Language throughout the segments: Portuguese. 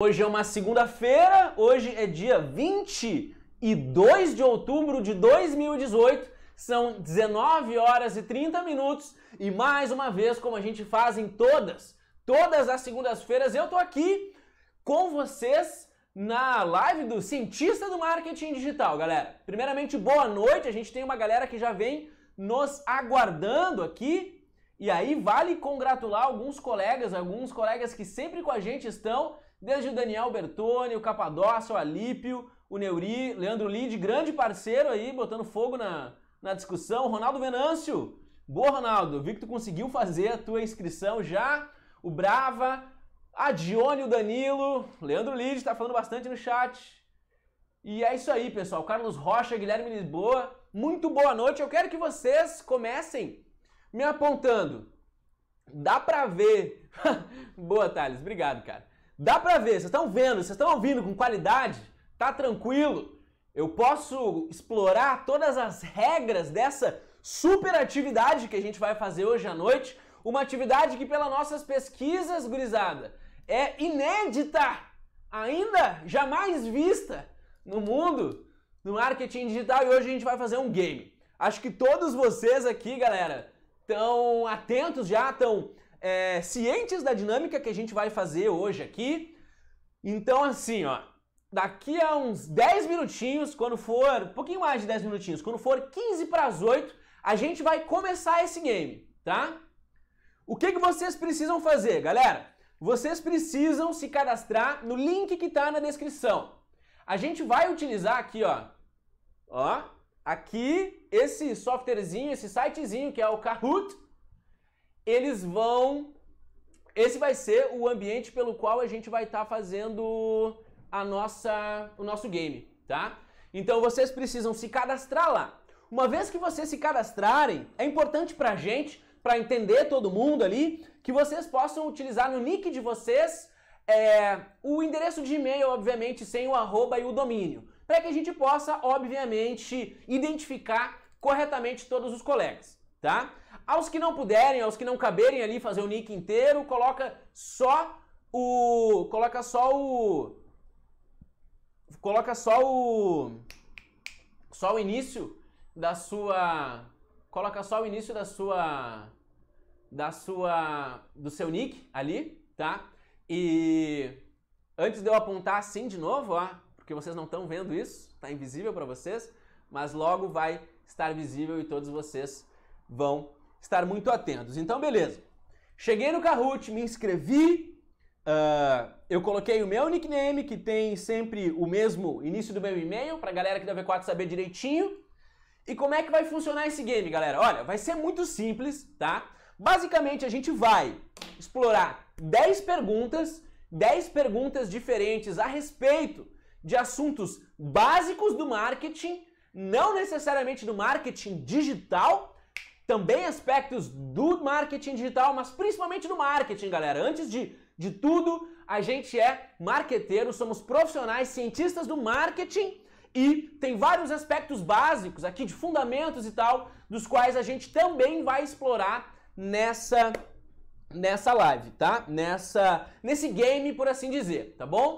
Hoje é uma segunda-feira, hoje é dia 22 de outubro de 2018, são 19 horas e 30 minutos e mais uma vez, como a gente faz em todas, todas as segundas-feiras, eu tô aqui com vocês na live do Cientista do Marketing Digital, galera. Primeiramente, boa noite, a gente tem uma galera que já vem nos aguardando aqui. E aí vale congratular alguns colegas, alguns colegas que sempre com a gente estão desde o Daniel Bertoni, o Capadócio, o Alípio, o Neuri, Leandro Lid, grande parceiro aí, botando fogo na, na discussão. Ronaldo Venâncio, boa Ronaldo, vi que tu conseguiu fazer a tua inscrição já. O Brava, a Dione, o Danilo, Leandro Lid tá falando bastante no chat. E é isso aí, pessoal. Carlos Rocha, Guilherme Lisboa, muito boa noite. Eu quero que vocês comecem me apontando. Dá pra ver. boa, Thales. Obrigado, cara. Dá pra ver, vocês estão vendo, vocês estão ouvindo com qualidade? Tá tranquilo? Eu posso explorar todas as regras dessa super atividade que a gente vai fazer hoje à noite. Uma atividade que, pelas nossas pesquisas, gurizada, é inédita, ainda jamais vista no mundo no marketing digital e hoje a gente vai fazer um game. Acho que todos vocês aqui, galera, estão atentos já, estão é, cientes da dinâmica que a gente vai fazer hoje aqui. Então, assim, ó, daqui a uns 10 minutinhos, quando for, um pouquinho mais de 10 minutinhos, quando for 15 para as 8, a gente vai começar esse game, tá? O que, que vocês precisam fazer, galera? Vocês precisam se cadastrar no link que está na descrição. A gente vai utilizar aqui, ó, ó, aqui esse softwarezinho, esse sitezinho que é o Kahoot, eles vão. Esse vai ser o ambiente pelo qual a gente vai estar tá fazendo a nossa, o nosso game, tá? Então vocês precisam se cadastrar lá. Uma vez que vocês se cadastrarem, é importante pra gente, para entender todo mundo ali, que vocês possam utilizar no nick de vocês é, o endereço de e-mail, obviamente, sem o arroba e o domínio, para que a gente possa, obviamente, identificar corretamente todos os colegas, tá? Aos que não puderem, aos que não caberem ali fazer o nick inteiro, coloca só o coloca só o coloca só o só o início da sua coloca só o início da sua da sua do seu nick ali, tá? E antes de eu apontar assim de novo, ó, porque vocês não estão vendo isso, tá invisível para vocês, mas logo vai estar visível e todos vocês vão estar muito atentos. Então, beleza. Cheguei no Kahoot, me inscrevi, uh, eu coloquei o meu nickname, que tem sempre o mesmo início do meu e-mail, pra galera que da V4 saber direitinho. E como é que vai funcionar esse game, galera? Olha, vai ser muito simples, tá? Basicamente, a gente vai explorar 10 perguntas, 10 perguntas diferentes a respeito de assuntos básicos do marketing, não necessariamente do marketing digital, também aspectos do marketing digital, mas principalmente do marketing, galera. Antes de, de tudo, a gente é marqueteiro, somos profissionais, cientistas do marketing e tem vários aspectos básicos aqui de fundamentos e tal, dos quais a gente também vai explorar nessa nessa live, tá? Nessa nesse game, por assim dizer, tá bom?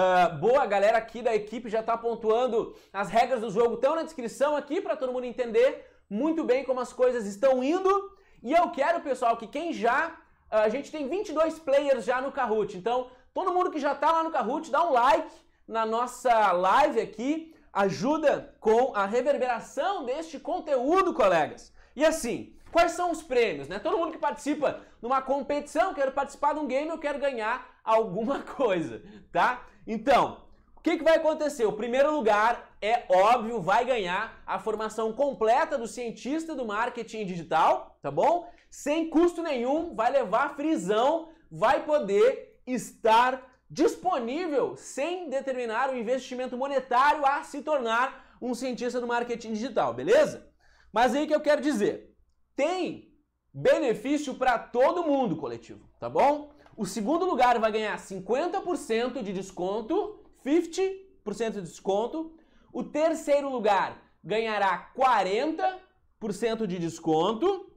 Uh, boa, a galera aqui da equipe já tá pontuando as regras do jogo, estão na descrição aqui para todo mundo entender muito bem como as coisas estão indo. E eu quero, pessoal, que quem já. A gente tem 22 players já no Kahoot. Então, todo mundo que já está lá no Kahoot, dá um like na nossa live aqui. Ajuda com a reverberação deste conteúdo, colegas. E assim, quais são os prêmios, né? Todo mundo que participa numa competição, quero participar de um game, eu quero ganhar alguma coisa, tá? Então, o que, que vai acontecer? O primeiro lugar, é óbvio, vai ganhar a formação completa do cientista do marketing digital, tá bom? Sem custo nenhum, vai levar frisão, vai poder estar disponível sem determinar o investimento monetário a se tornar um cientista do marketing digital, beleza? Mas aí que eu quero dizer, tem benefício para todo mundo coletivo, tá bom? O segundo lugar vai ganhar 50% de desconto 50% de desconto. O terceiro lugar ganhará 40% de desconto.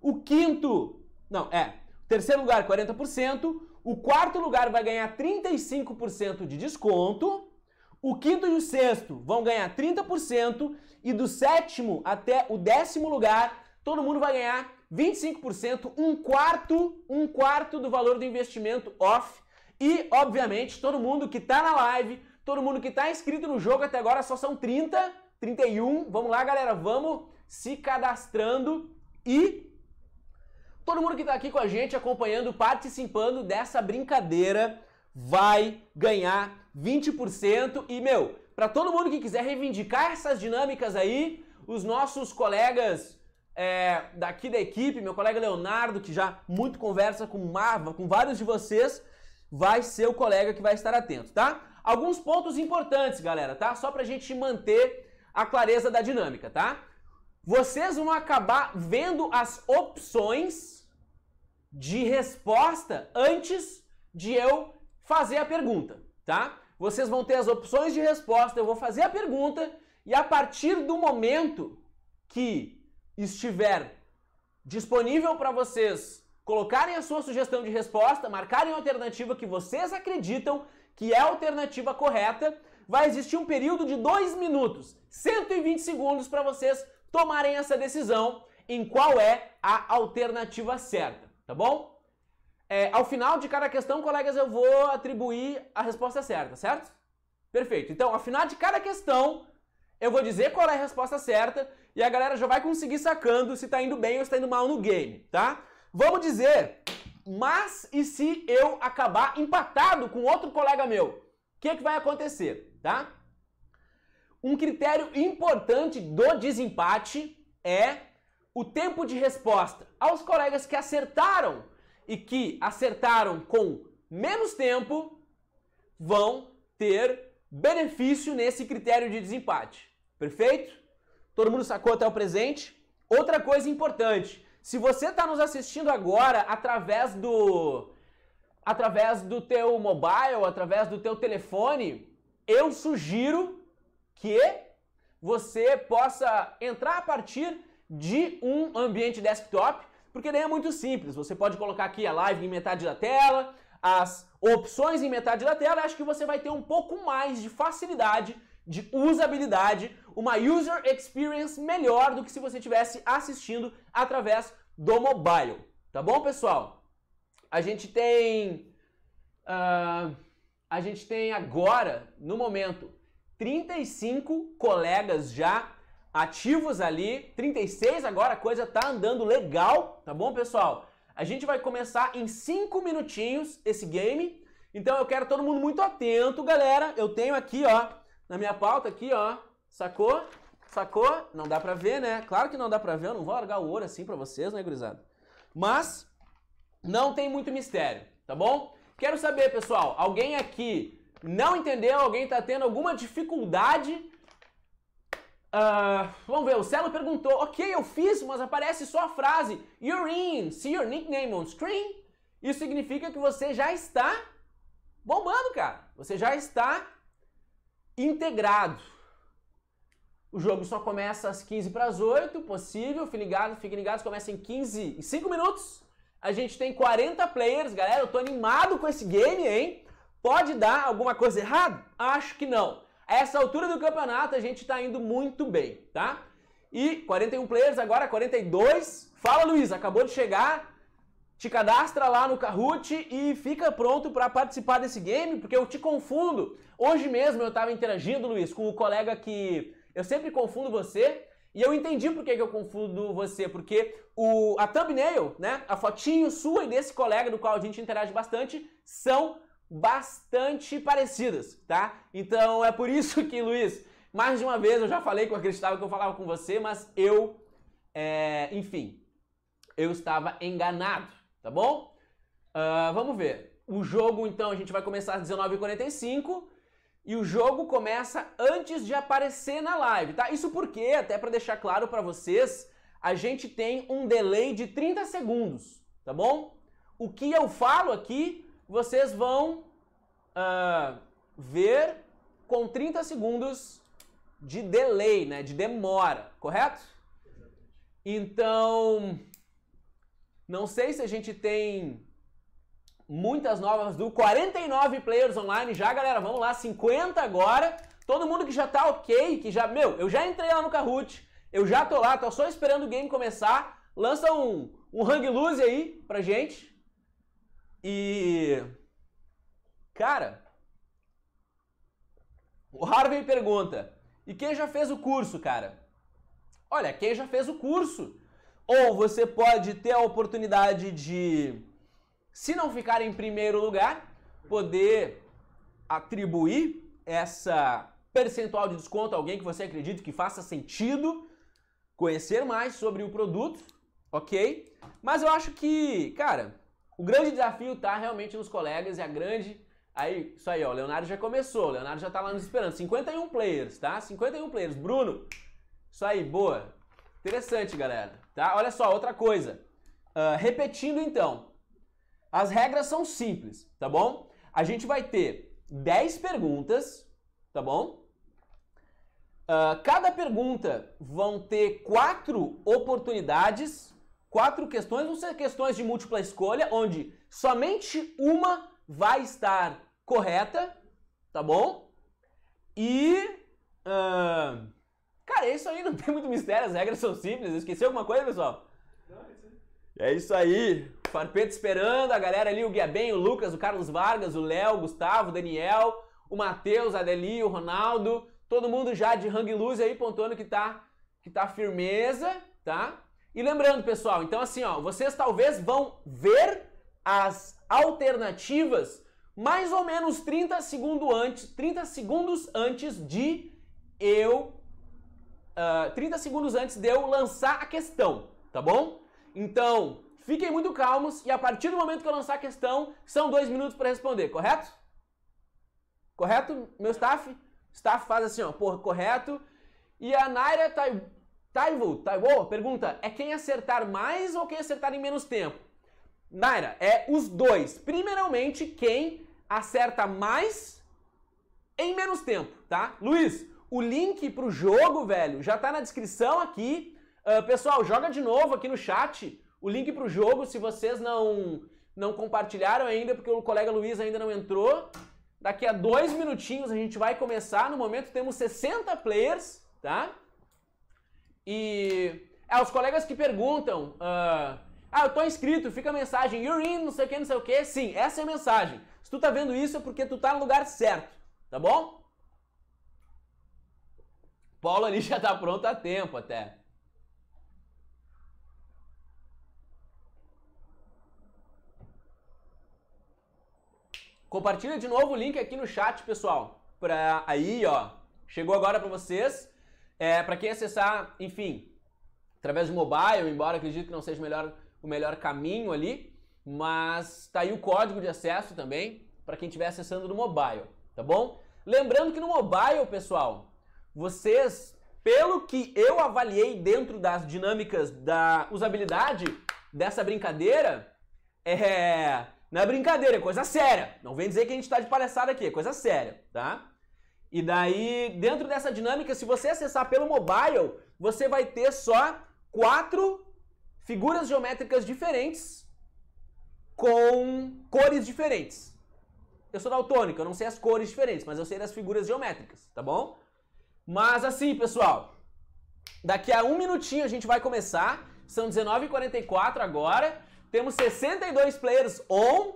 O quinto, não, é, terceiro lugar 40%, o quarto lugar vai ganhar 35% de desconto. O quinto e o sexto vão ganhar 30% e do sétimo até o décimo lugar, todo mundo vai ganhar 25%, um quarto, um quarto do valor do investimento off e, obviamente, todo mundo que tá na live, todo mundo que tá inscrito no jogo até agora, só são 30, 31. Vamos lá, galera, vamos se cadastrando e todo mundo que está aqui com a gente acompanhando, participando dessa brincadeira vai ganhar 20% e meu, para todo mundo que quiser reivindicar essas dinâmicas aí, os nossos colegas é, daqui da equipe, meu colega Leonardo, que já muito conversa com, Marva, com vários de vocês, vai ser o colega que vai estar atento, tá? Alguns pontos importantes, galera, tá? Só pra gente manter a clareza da dinâmica, tá? Vocês vão acabar vendo as opções de resposta antes de eu fazer a pergunta, tá? Vocês vão ter as opções de resposta, eu vou fazer a pergunta e a partir do momento que estiver disponível para vocês colocarem a sua sugestão de resposta, marcarem a alternativa que vocês acreditam que é a alternativa correta, vai existir um período de 2 minutos, 120 segundos para vocês tomarem essa decisão em qual é a alternativa certa, tá bom? É, ao final de cada questão, colegas, eu vou atribuir a resposta certa, certo? Perfeito. Então, ao final de cada questão, eu vou dizer qual é a resposta certa e a galera já vai conseguir sacando se está indo bem ou se tá indo mal no game, tá? Vamos dizer, mas e se eu acabar empatado com outro colega meu? O que, é que vai acontecer, tá? Um critério importante do desempate é o tempo de resposta aos colegas que acertaram e que acertaram com menos tempo vão ter benefício nesse critério de desempate. Perfeito? Todo mundo sacou até o presente? Outra coisa importante, se você está nos assistindo agora através do através do teu mobile, através do teu telefone, eu sugiro que você possa entrar a partir de um ambiente desktop, porque daí é muito simples. Você pode colocar aqui a live em metade da tela, as opções em metade da tela, acho que você vai ter um pouco mais de facilidade de usabilidade, uma user experience melhor do que se você estivesse assistindo através do mobile. Tá bom, pessoal? A gente tem. Uh, a gente tem agora, no momento, 35 colegas já ativos ali, 36 agora, a coisa tá andando legal, tá bom, pessoal? A gente vai começar em 5 minutinhos esse game. Então eu quero todo mundo muito atento, galera. Eu tenho aqui, ó, na minha pauta aqui, ó. Sacou? Sacou? Não dá pra ver, né? Claro que não dá pra ver, eu não vou largar o ouro assim pra vocês, né, gurizada? Mas não tem muito mistério, tá bom? Quero saber, pessoal, alguém aqui não entendeu? Alguém tá tendo alguma dificuldade? Uh, vamos ver, o Celo perguntou, ok, eu fiz, mas aparece só a frase You're in, see your nickname on screen. Isso significa que você já está bombando, cara. Você já está integrado. O jogo só começa às 15 para as 8, possível, fiquem ligados, fiquem ligados, começa em 15, em 5 minutos. A gente tem 40 players, galera, eu tô animado com esse game, hein? Pode dar alguma coisa errada? Acho que não. A essa altura do campeonato a gente tá indo muito bem, tá? E 41 players agora, 42. Fala, Luiz, acabou de chegar. Te cadastra lá no Kahoot e fica pronto para participar desse game, porque eu te confundo. Hoje mesmo eu estava interagindo, Luiz, com o colega que eu sempre confundo você. E eu entendi por que, eu confundo você, porque o, a thumbnail, né, a fotinho sua e desse colega do qual a gente interage bastante, são bastante parecidas, tá? Então é por isso que, Luiz, mais de uma vez eu já falei que eu acreditava que eu falava com você, mas eu, é, enfim, eu estava enganado, tá bom? Uh, vamos ver. O jogo, então, a gente vai começar às 19h45 e o jogo começa antes de aparecer na live, tá? Isso porque, até para deixar claro para vocês, a gente tem um delay de 30 segundos, tá bom? O que eu falo aqui, vocês vão uh, ver com 30 segundos de delay, né? De demora, correto? Então, não sei se a gente tem muitas novas do 49 Players Online já, galera. Vamos lá, 50 agora. Todo mundo que já tá ok, que já. Meu, eu já entrei lá no Kahoot, eu já tô lá, tô só esperando o game começar. Lança um, um hang loose aí pra gente. E. Cara. O Harvey pergunta: e quem já fez o curso, cara? Olha, quem já fez o curso? Ou você pode ter a oportunidade de se não ficar em primeiro lugar, poder atribuir essa percentual de desconto a alguém que você acredita que faça sentido conhecer mais sobre o produto, ok? Mas eu acho que, cara, o grande desafio tá realmente nos colegas e a grande. Aí, isso aí, ó, o Leonardo já começou, o Leonardo já tá lá nos esperando. 51 players, tá? 51 players. Bruno, isso aí, boa. Interessante, galera, tá? Olha só, outra coisa. Uh, repetindo então, as regras são simples, tá bom? A gente vai ter 10 perguntas, tá bom? Uh, cada pergunta vão ter quatro oportunidades, quatro questões, vão ser questões de múltipla escolha, onde somente uma vai estar correta, tá bom? E. Uh, cara, é isso aí não tem muito mistério, as regras são simples. Esqueceu alguma coisa, pessoal? Não, é isso aí. É isso aí. Farpeto esperando, a galera ali, o Guia o Lucas, o Carlos Vargas, o Léo, o Gustavo, o Daniel, o Matheus, a Adeli, o Ronaldo, todo mundo já de hang loose aí, pontuando que tá, que tá firmeza, tá? E lembrando, pessoal, então assim, ó, vocês talvez vão ver as alternativas mais ou menos 30 segundos antes, 30 segundos antes de eu uh, ah, 30 segundos antes de eu lançar a questão, tá bom? Então, Fiquem muito calmos e a partir do momento que eu lançar a questão, são dois minutos para responder, correto? Correto, meu staff? Staff faz assim, ó, porra, correto. E a Naira Taivo, tá, tá Taivo tá pergunta: é quem acertar mais ou quem acertar em menos tempo? Naira, é os dois. Primeiramente, quem acerta mais em menos tempo, tá? Luiz, o link pro jogo, velho, já tá na descrição aqui. Uh, pessoal, joga de novo aqui no chat o link para o jogo, se vocês não, não compartilharam ainda, porque o colega Luiz ainda não entrou, daqui a dois minutinhos a gente vai começar. No momento temos 60 players, tá? E. É, os colegas que perguntam. Uh, ah, eu tô inscrito, fica a mensagem, you're in, não sei o que, não sei o que. Sim, essa é a mensagem. Se tu tá vendo isso é porque tu tá no lugar certo, tá bom? Paulo ali já tá pronto há tempo até. Compartilha de novo o link aqui no chat, pessoal. Pra aí, ó. Chegou agora para vocês. É, para quem acessar, enfim, através do mobile, embora acredito que não seja melhor, o melhor caminho ali, mas tá aí o código de acesso também para quem estiver acessando no mobile, tá bom? Lembrando que no mobile, pessoal, vocês, pelo que eu avaliei dentro das dinâmicas da usabilidade dessa brincadeira, é, não é brincadeira, é coisa séria. Não vem dizer que a gente está de palhaçada aqui, é coisa séria, tá? E daí, dentro dessa dinâmica, se você acessar pelo mobile, você vai ter só quatro figuras geométricas diferentes com cores diferentes. Eu sou daltônico, eu não sei as cores diferentes, mas eu sei das figuras geométricas, tá bom? Mas assim, pessoal, daqui a um minutinho a gente vai começar. São 19h44 agora. Temos 62 players on.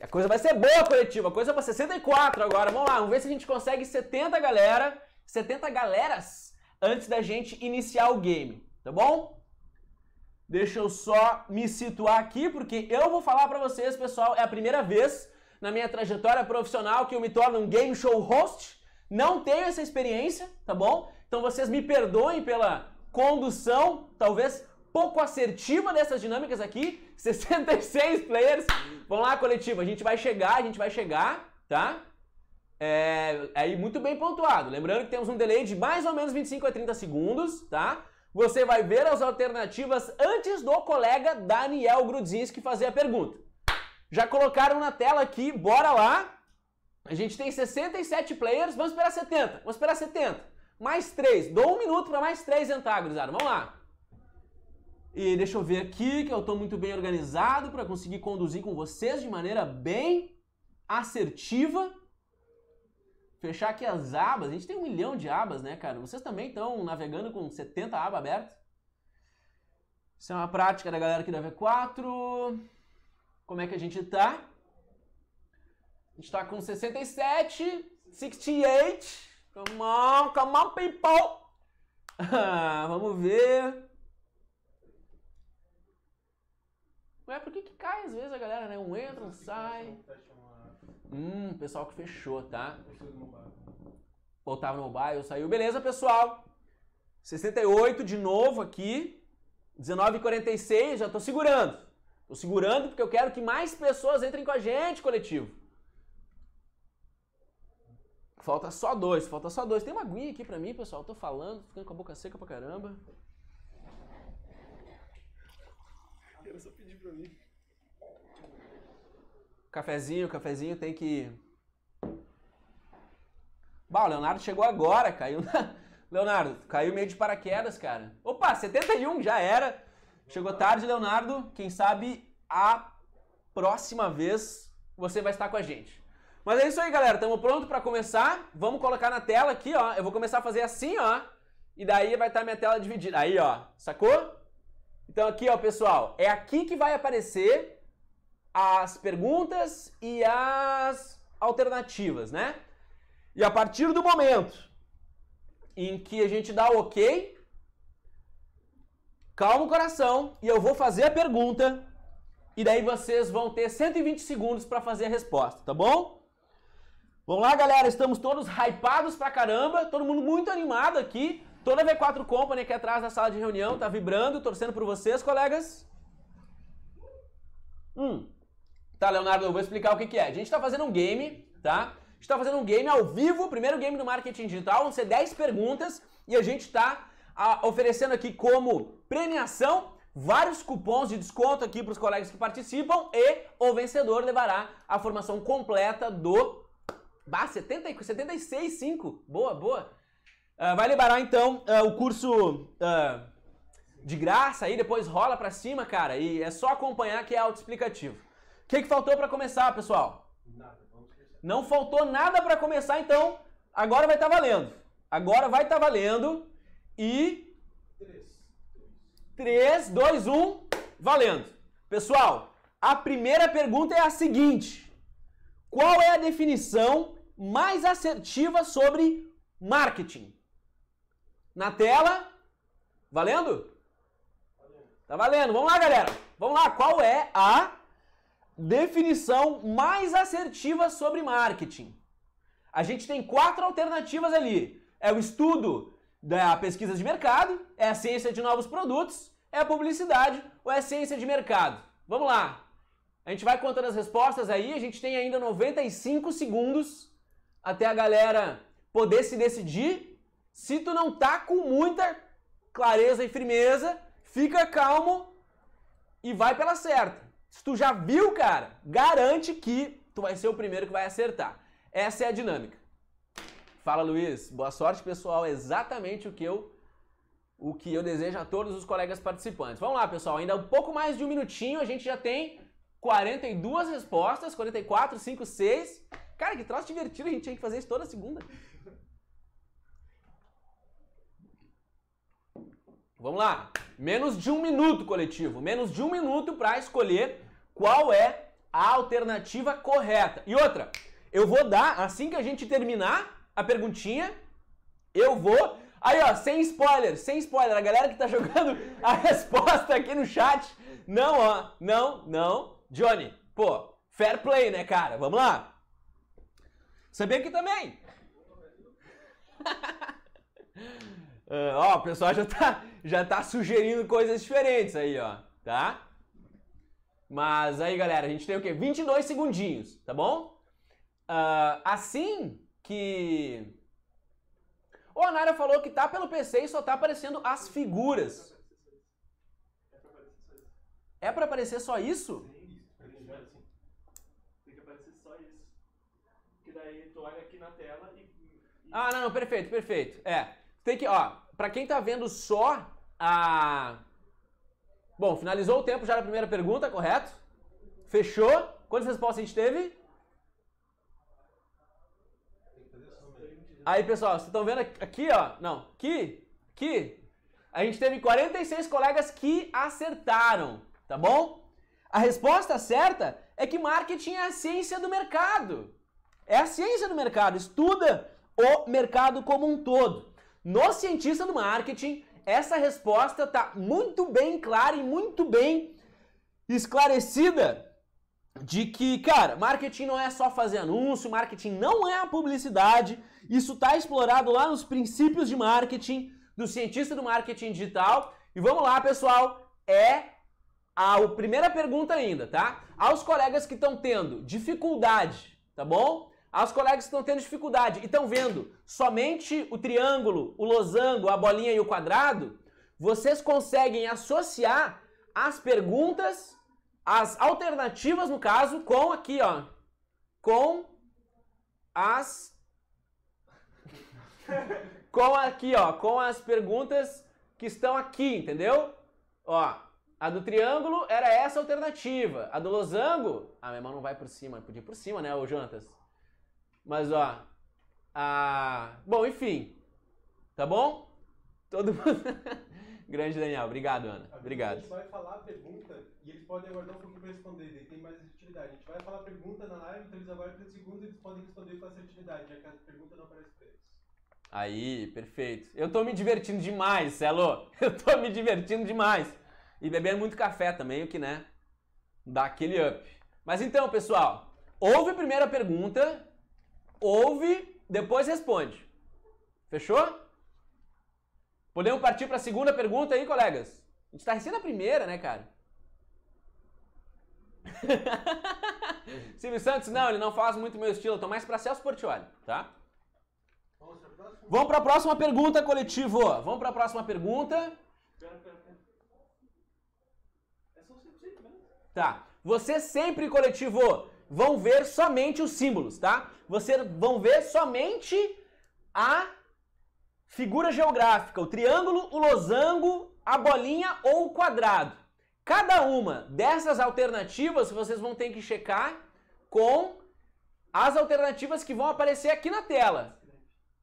A coisa vai ser boa, coletiva. A coisa é 64 agora. Vamos lá, vamos ver se a gente consegue 70 galera. 70 galeras antes da gente iniciar o game, tá bom? Deixa eu só me situar aqui, porque eu vou falar para vocês, pessoal, é a primeira vez na minha trajetória profissional que eu me torno um game show host. Não tenho essa experiência, tá bom? Então vocês me perdoem pela condução, talvez pouco assertiva dessas dinâmicas aqui. 66 players. Vamos lá, coletiva. A gente vai chegar, a gente vai chegar, tá? É, é aí muito bem pontuado. Lembrando que temos um delay de mais ou menos 25 a 30 segundos, tá? Você vai ver as alternativas antes do colega Daniel Grudzinski fazer a pergunta. Já colocaram na tela aqui, bora lá. A gente tem 67 players, vamos esperar 70, vamos esperar 70. Mais 3, dou um minuto para mais 3 entrar, gurizada, vamos lá. E deixa eu ver aqui que eu estou muito bem organizado para conseguir conduzir com vocês de maneira bem assertiva. Fechar aqui as abas. A gente tem um milhão de abas, né, cara? Vocês também estão navegando com 70 abas abertas. Isso é uma prática da galera aqui da V4. Como é que a gente tá? A gente tá com 67, 68. Come on, come on, people! Vamos ver. Ué, por que, que cai às vezes a galera, né? Um entra, um sai. Hum, pessoal que fechou, tá? Voltava no mobile, saiu. Beleza, pessoal. 68 de novo aqui. 19h46, já tô segurando. Tô segurando porque eu quero que mais pessoas entrem com a gente, coletivo. Falta só dois, falta só dois. Tem uma aguinha aqui pra mim, pessoal. tô falando, tô ficando com a boca seca pra caramba. pra mim. Cafezinho, cafezinho tem que. Bah, o Leonardo chegou agora, caiu na... Leonardo, caiu meio de paraquedas, cara. Opa, 71, já era. Chegou tarde, Leonardo. Quem sabe a próxima vez você vai estar com a gente. Mas é isso aí, galera. Estamos pronto para começar. Vamos colocar na tela aqui, ó. Eu vou começar a fazer assim, ó. E daí vai estar minha tela dividida. Aí, ó. Sacou? Então aqui, ó, pessoal, é aqui que vai aparecer as perguntas e as alternativas, né? E a partir do momento em que a gente dá o OK, calma o coração e eu vou fazer a pergunta e daí vocês vão ter 120 segundos para fazer a resposta, tá bom? Vamos lá, galera, estamos todos hypados pra caramba, todo mundo muito animado aqui. Toda a V4 Company aqui atrás da sala de reunião tá vibrando, torcendo por vocês, colegas. Hum. Tá, Leonardo, eu vou explicar o que, que é. A gente tá fazendo um game, tá? A gente tá fazendo um game ao vivo, primeiro game do marketing digital, vão ser 10 perguntas e a gente tá a, ah, oferecendo aqui como premiação vários cupons de desconto aqui para os colegas que participam e o vencedor levará a formação completa do... Bah, 70, 76,5. Boa, boa. Uh, vai liberar então uh, o curso uh, de graça aí, depois rola para cima, cara, e é só acompanhar que é autoexplicativo. O que, que faltou para começar, pessoal? Nada, vamos Não faltou nada para começar, então agora vai estar tá valendo. Agora vai estar tá valendo e. 3, 2, 1, valendo. Pessoal, a primeira pergunta é a seguinte: Qual é a definição mais assertiva sobre marketing? na tela. Valendo? Tá valendo. Vamos lá, galera. Vamos lá. Qual é a definição mais assertiva sobre marketing? A gente tem quatro alternativas ali. É o estudo da pesquisa de mercado, é a ciência de novos produtos, é a publicidade ou é a ciência de mercado. Vamos lá. A gente vai contando as respostas aí. A gente tem ainda 95 segundos até a galera poder se decidir se tu não tá com muita clareza e firmeza, fica calmo e vai pela certa. Se tu já viu, cara, garante que tu vai ser o primeiro que vai acertar. Essa é a dinâmica. Fala, Luiz. Boa sorte, pessoal. É exatamente o que eu o que eu desejo a todos os colegas participantes. Vamos lá, pessoal. Ainda um pouco mais de um minutinho, a gente já tem 42 respostas, 44, 5, 6. Cara, que troço divertido, a gente tinha que fazer isso toda segunda. Vamos lá. Menos de um minuto, coletivo. Menos de um minuto para escolher qual é a alternativa correta. E outra, eu vou dar, assim que a gente terminar a perguntinha, eu vou. Aí, ó, sem spoiler, sem spoiler. A galera que tá jogando a resposta aqui no chat. Não, ó, não, não. Johnny, pô, fair play, né, cara? Vamos lá. bem que também. Uh, ó, o pessoal já tá, já tá sugerindo coisas diferentes aí, ó, tá? Mas aí, galera, a gente tem o quê? 22 segundinhos, tá bom? Uh, assim que... O Anara falou que tá pelo PC e só tá aparecendo as figuras. É para aparecer só isso? tem que aparecer só isso. Que daí tu olha aqui na tela e... Ah, não, não, perfeito, perfeito. É, tem que, ó, para quem tá vendo só a Bom, finalizou o tempo já da primeira pergunta, correto? Fechou? Quantas respostas a gente teve? Aí, pessoal, vocês estão vendo aqui, ó. Não, aqui, aqui. A gente teve 46 colegas que acertaram, tá bom? A resposta certa é que marketing é a ciência do mercado. É a ciência do mercado, estuda o mercado como um todo. No cientista do marketing, essa resposta está muito bem clara e muito bem esclarecida de que, cara, marketing não é só fazer anúncio, marketing não é a publicidade. Isso está explorado lá nos princípios de marketing do cientista do marketing digital. E vamos lá, pessoal, é a, a primeira pergunta ainda, tá? Aos colegas que estão tendo dificuldade, tá bom? As colegas estão tendo dificuldade e estão vendo somente o triângulo, o losango, a bolinha e o quadrado, vocês conseguem associar as perguntas, as alternativas, no caso, com aqui, ó. Com as. com aqui, ó. Com as perguntas que estão aqui, entendeu? Ó. A do triângulo era essa alternativa. A do losango. Ah, minha mão não vai por cima. Podia ir por cima, né, ô Jonatas? Mas ó, a... bom, enfim, tá bom? Todo mundo. Grande Daniel, obrigado, Ana. Obrigado. A gente vai falar a pergunta e eles podem aguardar um pouquinho para responder, daí tem mais assertividade. A gente vai falar a pergunta na live, então eles aguardam 30 segundos e eles podem responder com assertividade, já que a pergunta não aparece para eles. Aí, perfeito. Eu tô me divertindo demais, Celo. É Eu tô me divertindo demais. E bebendo muito café também, o que, né? Dá aquele up. Mas então, pessoal, ouve a primeira pergunta ouve, depois responde. Fechou? Podemos partir para a segunda pergunta aí, colegas? A gente está recém na primeira, né, cara? Silvio Santos, não, ele não faz muito meu estilo, eu tô mais para Celso Portioli, tá? Vamos para a próxima pergunta, coletivo. Vamos para a próxima pergunta. É só Tá. Você sempre, coletivo, vão ver somente os símbolos, tá? vocês vão ver somente a figura geográfica, o triângulo, o losango, a bolinha ou o quadrado. Cada uma dessas alternativas vocês vão ter que checar com as alternativas que vão aparecer aqui na tela,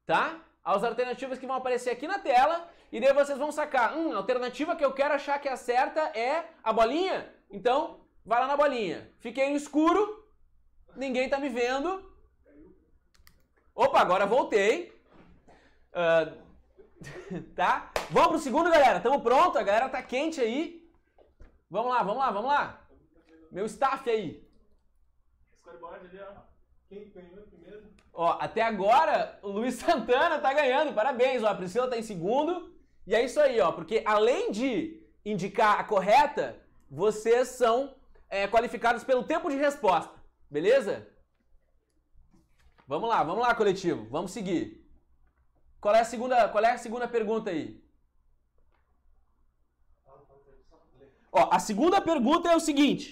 tá? As alternativas que vão aparecer aqui na tela e daí vocês vão sacar, hum, a alternativa que eu quero achar que é certa é a bolinha? Então, vai lá na bolinha. Fiquei no escuro, ninguém tá me vendo, Opa, agora voltei. Uh, tá? Vamos pro segundo, galera. Tamo pronto? A galera tá quente aí. Vamos lá, vamos lá, vamos lá. Meu staff aí. Scoreboard ali, ó. Quem ganhou primeiro? Ó, até agora o Luiz Santana tá ganhando. Parabéns, ó. A Priscila tá em segundo. E é isso aí, ó. Porque além de indicar a correta, vocês são é, qualificados pelo tempo de resposta. Beleza? Vamos lá, vamos lá, coletivo. Vamos seguir. Qual é a segunda, qual é a segunda pergunta aí? Ó, a segunda pergunta é o seguinte: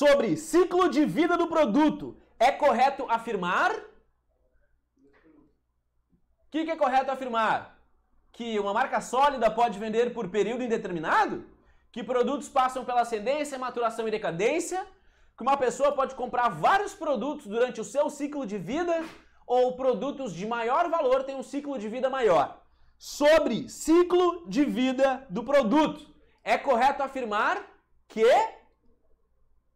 sobre ciclo de vida do produto, é correto afirmar? O que, que é correto afirmar? Que uma marca sólida pode vender por período indeterminado? Que produtos passam pela ascendência, maturação e decadência? que uma pessoa pode comprar vários produtos durante o seu ciclo de vida ou produtos de maior valor têm um ciclo de vida maior. Sobre ciclo de vida do produto, é correto afirmar que.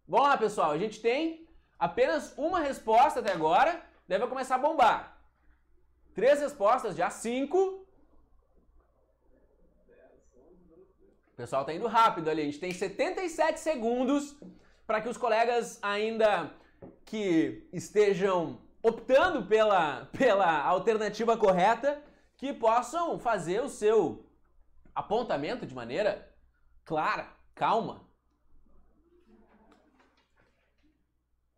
Vamos lá, pessoal, a gente tem apenas uma resposta até agora, deve começar a bombar. Três respostas já, cinco. O pessoal tá indo rápido ali, a gente tem 77 segundos para que os colegas ainda que estejam optando pela, pela alternativa correta, que possam fazer o seu apontamento de maneira clara, calma.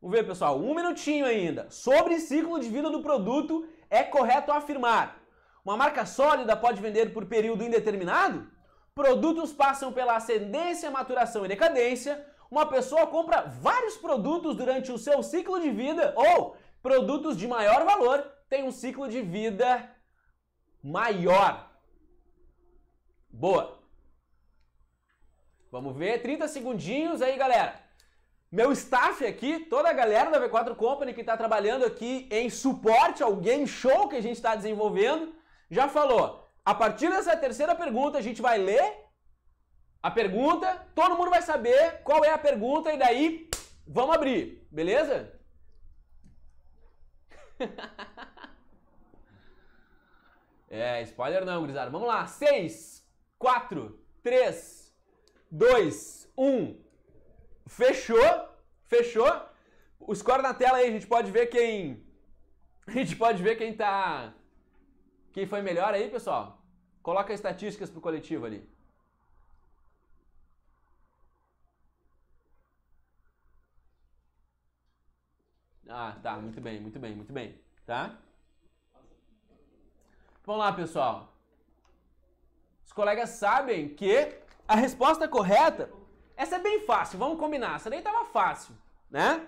Vamos ver, pessoal, um minutinho ainda. Sobre ciclo de vida do produto, é correto afirmar: uma marca sólida pode vender por período indeterminado? Produtos passam pela ascendência, maturação e decadência uma pessoa compra vários produtos durante o seu ciclo de vida ou produtos de maior valor têm um ciclo de vida maior. Boa. Vamos ver, 30 segundinhos aí, galera. Meu staff aqui, toda a galera da V4 Company que está trabalhando aqui em suporte ao game show que a gente está desenvolvendo, já falou. A partir dessa terceira pergunta, a gente vai ler a pergunta, todo mundo vai saber qual é a pergunta e daí vamos abrir, beleza? é, spoiler não, gurizada. Vamos lá. 6, 4, 3, 2, 1. Fechou? Fechou? O score na tela aí, a gente pode ver quem. A gente pode ver quem tá. Quem foi melhor aí, pessoal? Coloca as estatísticas pro coletivo ali. Ah, tá, muito bem, muito bem, muito bem, tá? Vamos lá, pessoal. Os colegas sabem que a resposta correta, essa é bem fácil, vamos combinar, essa nem estava fácil, né?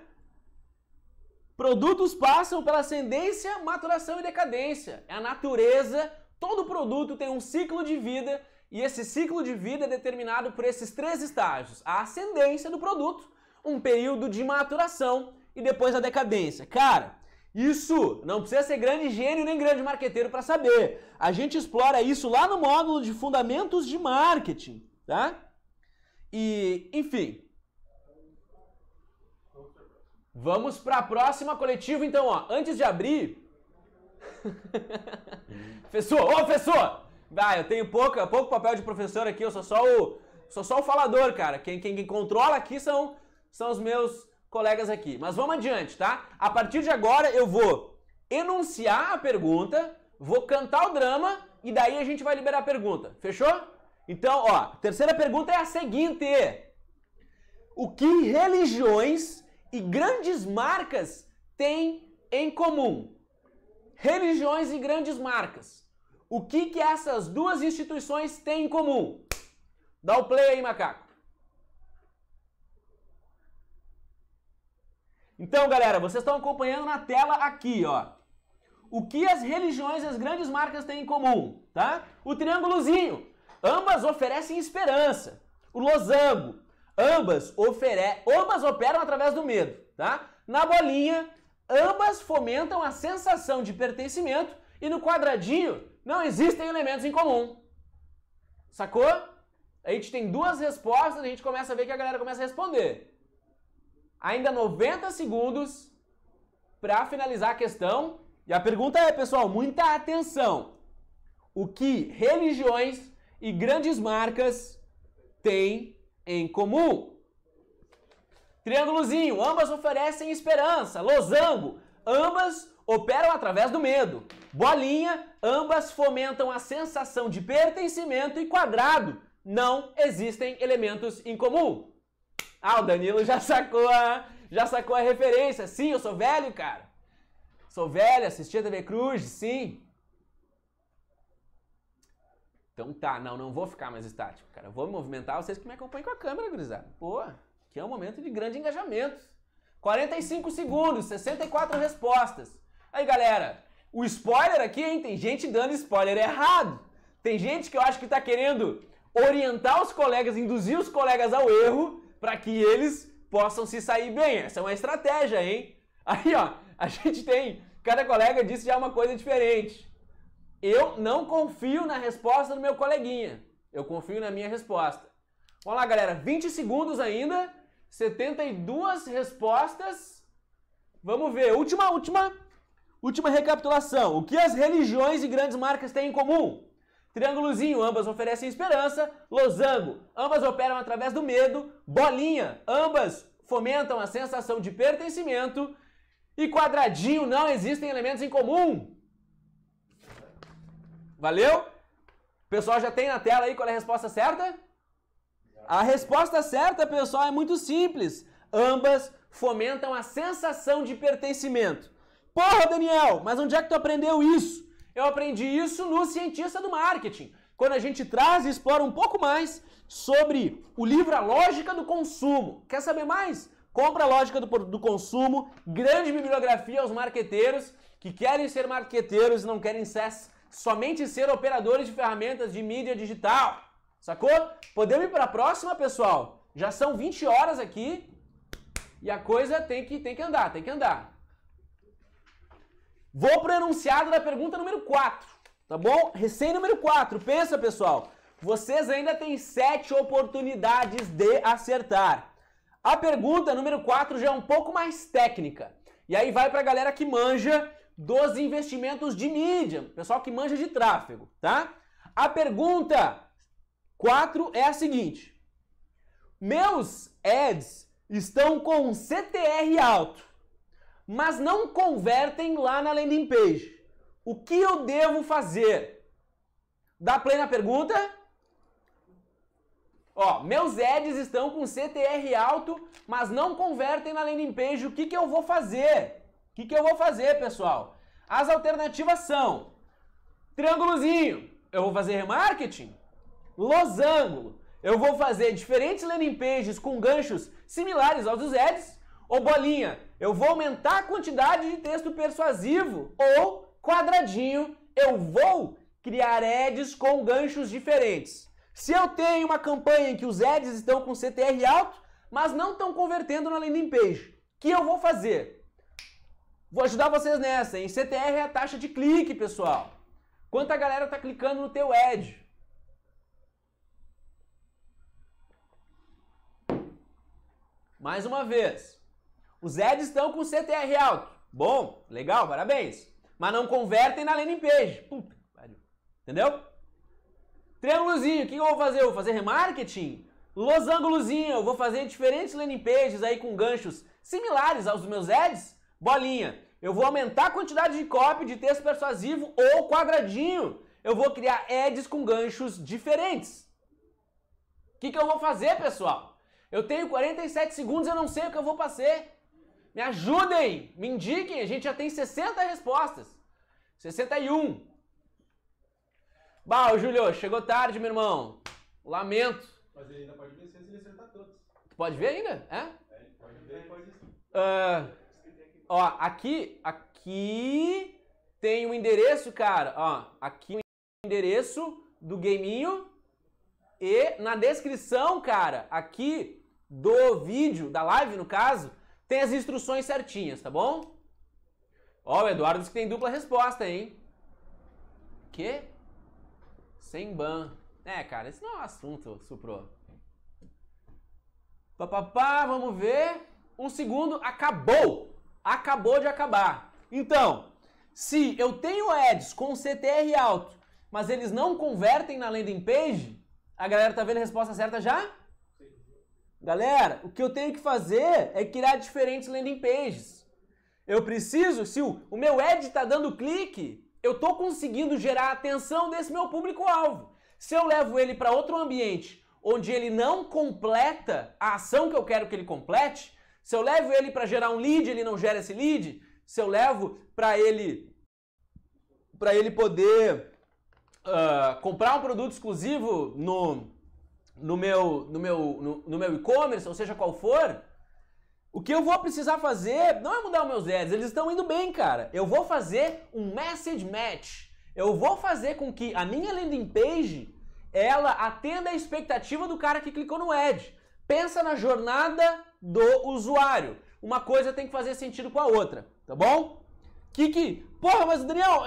Produtos passam pela ascendência, maturação e decadência. É a natureza, todo produto tem um ciclo de vida e esse ciclo de vida é determinado por esses três estágios: a ascendência do produto, um período de maturação e depois a decadência. Cara, isso não precisa ser grande gênio nem grande marqueteiro para saber. A gente explora isso lá no módulo de fundamentos de marketing, tá? E, enfim. Vamos para a próxima coletiva então, ó. Antes de abrir, professor, ô professor, ah eu tenho pouco, pouco papel de professor aqui, eu sou só o sou só o falador, cara. Quem, quem, quem controla aqui são são os meus colegas aqui. Mas vamos adiante, tá? A partir de agora eu vou enunciar a pergunta, vou cantar o drama e daí a gente vai liberar a pergunta. Fechou? Então, ó, a terceira pergunta é a seguinte: O que religiões e grandes marcas têm em comum? Religiões e grandes marcas. O que que essas duas instituições têm em comum? Dá o play aí, macaco. Então, galera, vocês estão acompanhando na tela aqui, ó. O que as religiões e as grandes marcas têm em comum, tá? O triângulozinho. Ambas oferecem esperança. O losango. Ambas, ofere... ambas operam através do medo, tá? Na bolinha, ambas fomentam a sensação de pertencimento e no quadradinho não existem elementos em comum. Sacou? A gente tem duas respostas, a gente começa a ver que a galera começa a responder. Ainda 90 segundos para finalizar a questão. E a pergunta é, pessoal, muita atenção. O que religiões e grandes marcas têm em comum? Triângulozinho, ambas oferecem esperança. Losango, ambas operam através do medo. Bolinha, ambas fomentam a sensação de pertencimento e quadrado. Não existem elementos em comum. Ah, o Danilo já sacou a, já sacou a referência. Sim, eu sou velho, cara. Sou velho, assistia TV Cruz, sim. Então tá, não, não vou ficar mais estático, cara. vou me movimentar, vocês que me acompanham com a câmera, gurizada. Pô, que é um momento de grande engajamento. 45 segundos, 64 respostas. Aí, galera, o spoiler aqui, hein? Tem gente dando spoiler errado. Tem gente que eu acho que tá querendo orientar os colegas, induzir os colegas ao erro para que eles possam se sair bem. Essa é uma estratégia, hein? Aí, ó, a gente tem, cada colega disse já uma coisa diferente. Eu não confio na resposta do meu coleguinha. Eu confio na minha resposta. Vamos lá, galera, 20 segundos ainda, 72 respostas. Vamos ver, última, última, última recapitulação. O que as religiões e grandes marcas têm em comum? Triângulozinho, ambas oferecem esperança. Losango, ambas operam através do medo. Bolinha, ambas fomentam a sensação de pertencimento. E quadradinho, não existem elementos em comum. Valeu? pessoal já tem na tela aí qual é a resposta certa? A resposta certa, pessoal, é muito simples. Ambas fomentam a sensação de pertencimento. Porra, Daniel, mas onde é que tu aprendeu isso? Eu aprendi isso no Cientista do Marketing, quando a gente traz e explora um pouco mais sobre o livro A Lógica do Consumo. Quer saber mais? Compra a Lógica do, do Consumo, grande bibliografia aos marqueteiros que querem ser marqueteiros e não querem ser, somente ser operadores de ferramentas de mídia digital. Sacou? Podemos ir para a próxima, pessoal? Já são 20 horas aqui e a coisa tem que, tem que andar, tem que andar. Vou pro enunciado da pergunta número 4, tá bom? Recém número 4. Pensa, pessoal. Vocês ainda têm 7 oportunidades de acertar. A pergunta número 4 já é um pouco mais técnica. E aí vai pra galera que manja dos investimentos de mídia, pessoal que manja de tráfego, tá? A pergunta 4 é a seguinte: Meus ads estão com CTR alto mas não convertem lá na landing page. O que eu devo fazer? Dá plena pergunta? Ó, meus ads estão com CTR alto, mas não convertem na landing page. O que, que eu vou fazer? O que, que eu vou fazer, pessoal? As alternativas são triângulozinho, eu vou fazer remarketing, losango, eu vou fazer diferentes landing pages com ganchos similares aos dos ads, ou bolinha, eu vou aumentar a quantidade de texto persuasivo. Ou, quadradinho, eu vou criar ads com ganchos diferentes. Se eu tenho uma campanha em que os ads estão com CTR alto, mas não estão convertendo na landing page, o que eu vou fazer? Vou ajudar vocês nessa, em CTR é a taxa de clique, pessoal. Quanta galera está clicando no teu ad? Mais uma vez, os ads estão com CTR alto. Bom, legal, parabéns. Mas não convertem na landing page. Puta, entendeu? Triângulozinho, o que eu vou fazer? Eu vou fazer remarketing? losangulozinho, eu vou fazer diferentes landing pages aí com ganchos similares aos meus ads? Bolinha, eu vou aumentar a quantidade de copy de texto persuasivo ou quadradinho. Eu vou criar ads com ganchos diferentes. O que, que eu vou fazer, pessoal? Eu tenho 47 segundos, eu não sei o que eu vou fazer. Me ajudem, me indiquem, a gente já tem 60 respostas. 61. Bah, o Júlio, chegou tarde, meu irmão. Lamento. Mas ele ainda pode vencer se ele acertar todos. Tu pode ver ainda? É? É, pode ver, pode uh, Ó, aqui, aqui tem o um endereço, cara. Ó, aqui o endereço do gameinho E na descrição, cara, aqui do vídeo, da live no caso, tem as instruções certinhas, tá bom? Ó, o Eduardo disse que tem dupla resposta, hein? Que? Sem ban. É, cara, esse não é um assunto, Supro. Papapá, vamos ver. Um segundo, acabou. Acabou de acabar. Então, se eu tenho ads com CTR alto, mas eles não convertem na landing page, a galera tá vendo a resposta certa já? Galera, o que eu tenho que fazer é criar diferentes landing pages. Eu preciso, se o, o meu ad está dando clique, eu estou conseguindo gerar a atenção desse meu público-alvo. Se eu levo ele para outro ambiente onde ele não completa a ação que eu quero que ele complete, se eu levo ele para gerar um lead, ele não gera esse lead, se eu levo para ele para ele poder uh, comprar um produto exclusivo no no meu no meu no, no meu e-commerce, ou seja qual for, o que eu vou precisar fazer não é mudar os meus ads, eles estão indo bem, cara. Eu vou fazer um message match. Eu vou fazer com que a minha landing page ela atenda a expectativa do cara que clicou no ad. Pensa na jornada do usuário. Uma coisa tem que fazer sentido com a outra, tá bom? Kiki, porra, mas Daniel,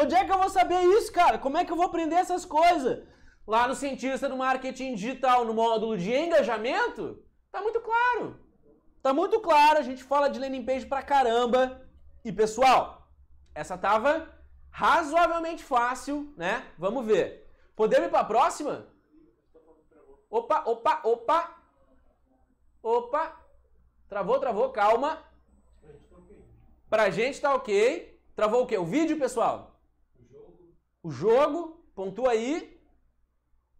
onde é que eu vou saber isso, cara? Como é que eu vou aprender essas coisas? Lá no cientista do marketing digital, no módulo de engajamento, tá muito claro. Tá muito claro, a gente fala de landing page pra caramba. E pessoal, essa tava razoavelmente fácil, né? Vamos ver. Podemos ir pra próxima? Opa, opa, opa. Opa. Travou, travou, calma. Pra gente tá ok. Travou o quê? O vídeo, pessoal? O jogo. O jogo. Pontua aí.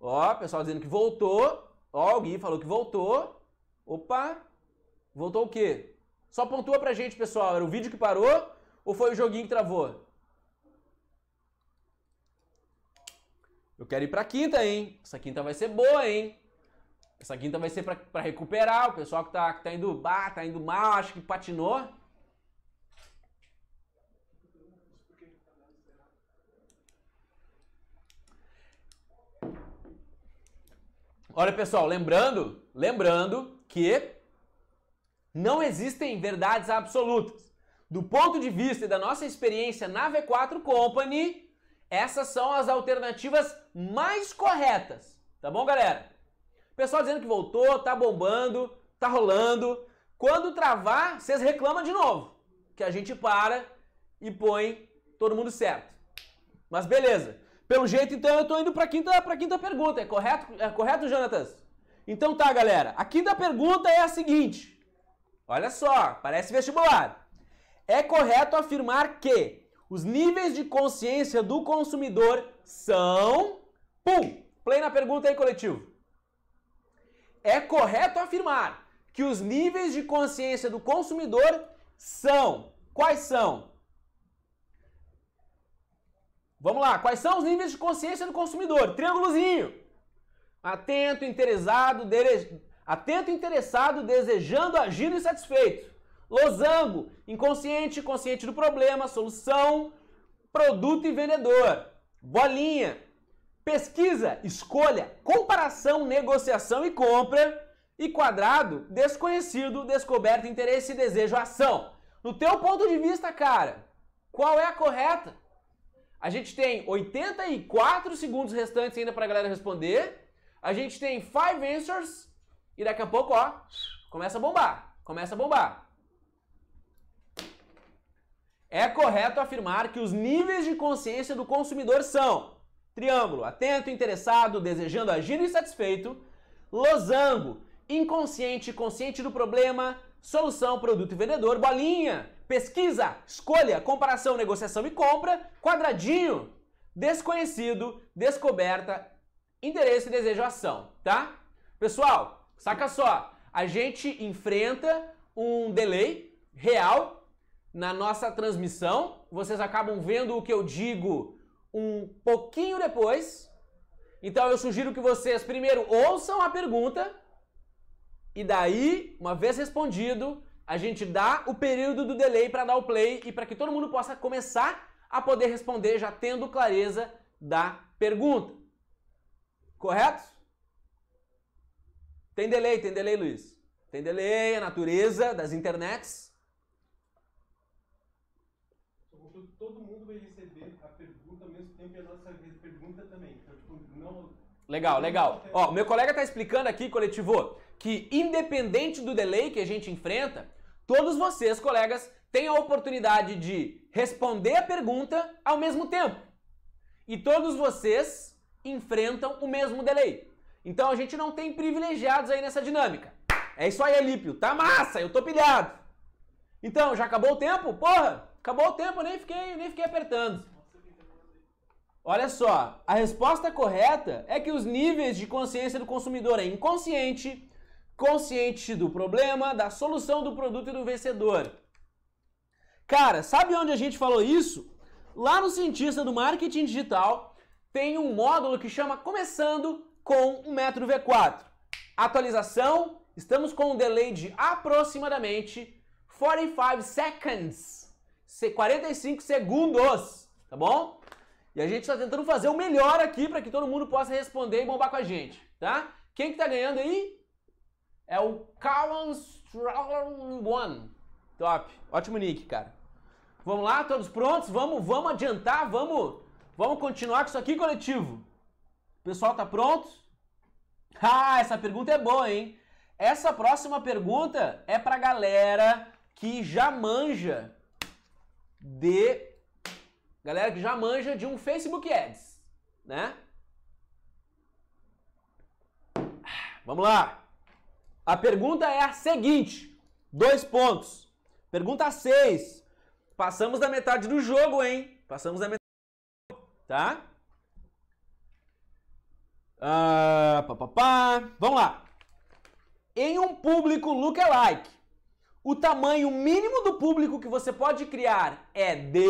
Ó, pessoal dizendo que voltou. Ó, alguém falou que voltou. Opa! Voltou o quê? Só pontua pra gente, pessoal. Era o vídeo que parou ou foi o joguinho que travou? Eu quero ir pra quinta, hein? Essa quinta vai ser boa, hein? Essa quinta vai ser pra, pra recuperar. O pessoal que tá, que tá indo bah, tá indo mal, acho que patinou. Olha, pessoal, lembrando, lembrando que não existem verdades absolutas. Do ponto de vista da nossa experiência na V4 Company, essas são as alternativas mais corretas. Tá bom, galera? Pessoal dizendo que voltou, tá bombando, tá rolando. Quando travar, vocês reclamam de novo, que a gente para e põe todo mundo certo. Mas beleza. Pelo jeito, então, eu estou indo para quinta, a quinta pergunta. É correto, é correto, Jonatas? Então tá, galera. A quinta pergunta é a seguinte. Olha só, parece vestibular. É correto afirmar que os níveis de consciência do consumidor são... Pum! Play na pergunta aí, coletivo. É correto afirmar que os níveis de consciência do consumidor são... Quais são? Vamos lá, quais são os níveis de consciência do consumidor? Triângulozinho. Atento, interessado, dere... atento, interessado, desejando, agindo e satisfeito. Losango, inconsciente, consciente do problema, solução, produto e vendedor. Bolinha, pesquisa, escolha, comparação, negociação e compra. E quadrado, desconhecido, descoberto, interesse, desejo, ação. No teu ponto de vista, cara, qual é a correta? A gente tem 84 segundos restantes ainda para a galera responder. A gente tem 5 answers. E daqui a pouco, ó, começa a bombar. Começa a bombar. É correto afirmar que os níveis de consciência do consumidor são triângulo, atento, interessado, desejando, agindo e satisfeito, losango, inconsciente, consciente do problema, Solução, produto e vendedor, bolinha, pesquisa, escolha, comparação, negociação e compra, quadradinho, desconhecido, descoberta, interesse, desejo, ação, tá? Pessoal, saca só, a gente enfrenta um delay real na nossa transmissão, vocês acabam vendo o que eu digo um pouquinho depois. Então eu sugiro que vocês primeiro ouçam a pergunta e daí, uma vez respondido, a gente dá o período do delay para dar o play e para que todo mundo possa começar a poder responder já tendo clareza da pergunta. Correto? Tem delay, tem delay, Luiz. Tem delay, a natureza das internets. Todo mundo vai receber a pergunta ao mesmo tempo e a nossa pergunta também. Então, tipo, não... Legal, legal. Ó, meu colega está explicando aqui, coletivo que, independente do delay que a gente enfrenta, todos vocês, colegas, têm a oportunidade de responder a pergunta ao mesmo tempo. E todos vocês enfrentam o mesmo delay. Então a gente não tem privilegiados aí nessa dinâmica. É isso aí, Elípio. Tá massa, eu tô pilhado. Então, já acabou o tempo? Porra, acabou o tempo, eu nem fiquei, nem fiquei apertando. Olha só, a resposta correta é que os níveis de consciência do consumidor é inconsciente, consciente do problema, da solução do produto e do vencedor. Cara, sabe onde a gente falou isso? Lá no Cientista do Marketing Digital tem um módulo que chama Começando com o Método V4. Atualização, estamos com um delay de aproximadamente 45 seconds, 45 segundos, tá bom? E a gente está tentando fazer o melhor aqui para que todo mundo possa responder e bombar com a gente, tá? Quem que tá ganhando aí? É o Cowan Strong One. Top. Ótimo nick, cara. Vamos lá, todos prontos? Vamos, vamos adiantar, vamos, vamos continuar com isso aqui, coletivo. O pessoal tá pronto? Ah, essa pergunta é boa, hein? Essa próxima pergunta é pra galera que já manja de galera que já manja de um Facebook Ads, né? Ah, vamos lá. A pergunta é a seguinte: dois pontos. Pergunta 6. Passamos da metade do jogo, hein? Passamos da metade do jogo, tá? Ah, pá, pá, pá. Vamos lá. Em um público lookalike, o tamanho mínimo do público que você pode criar é de.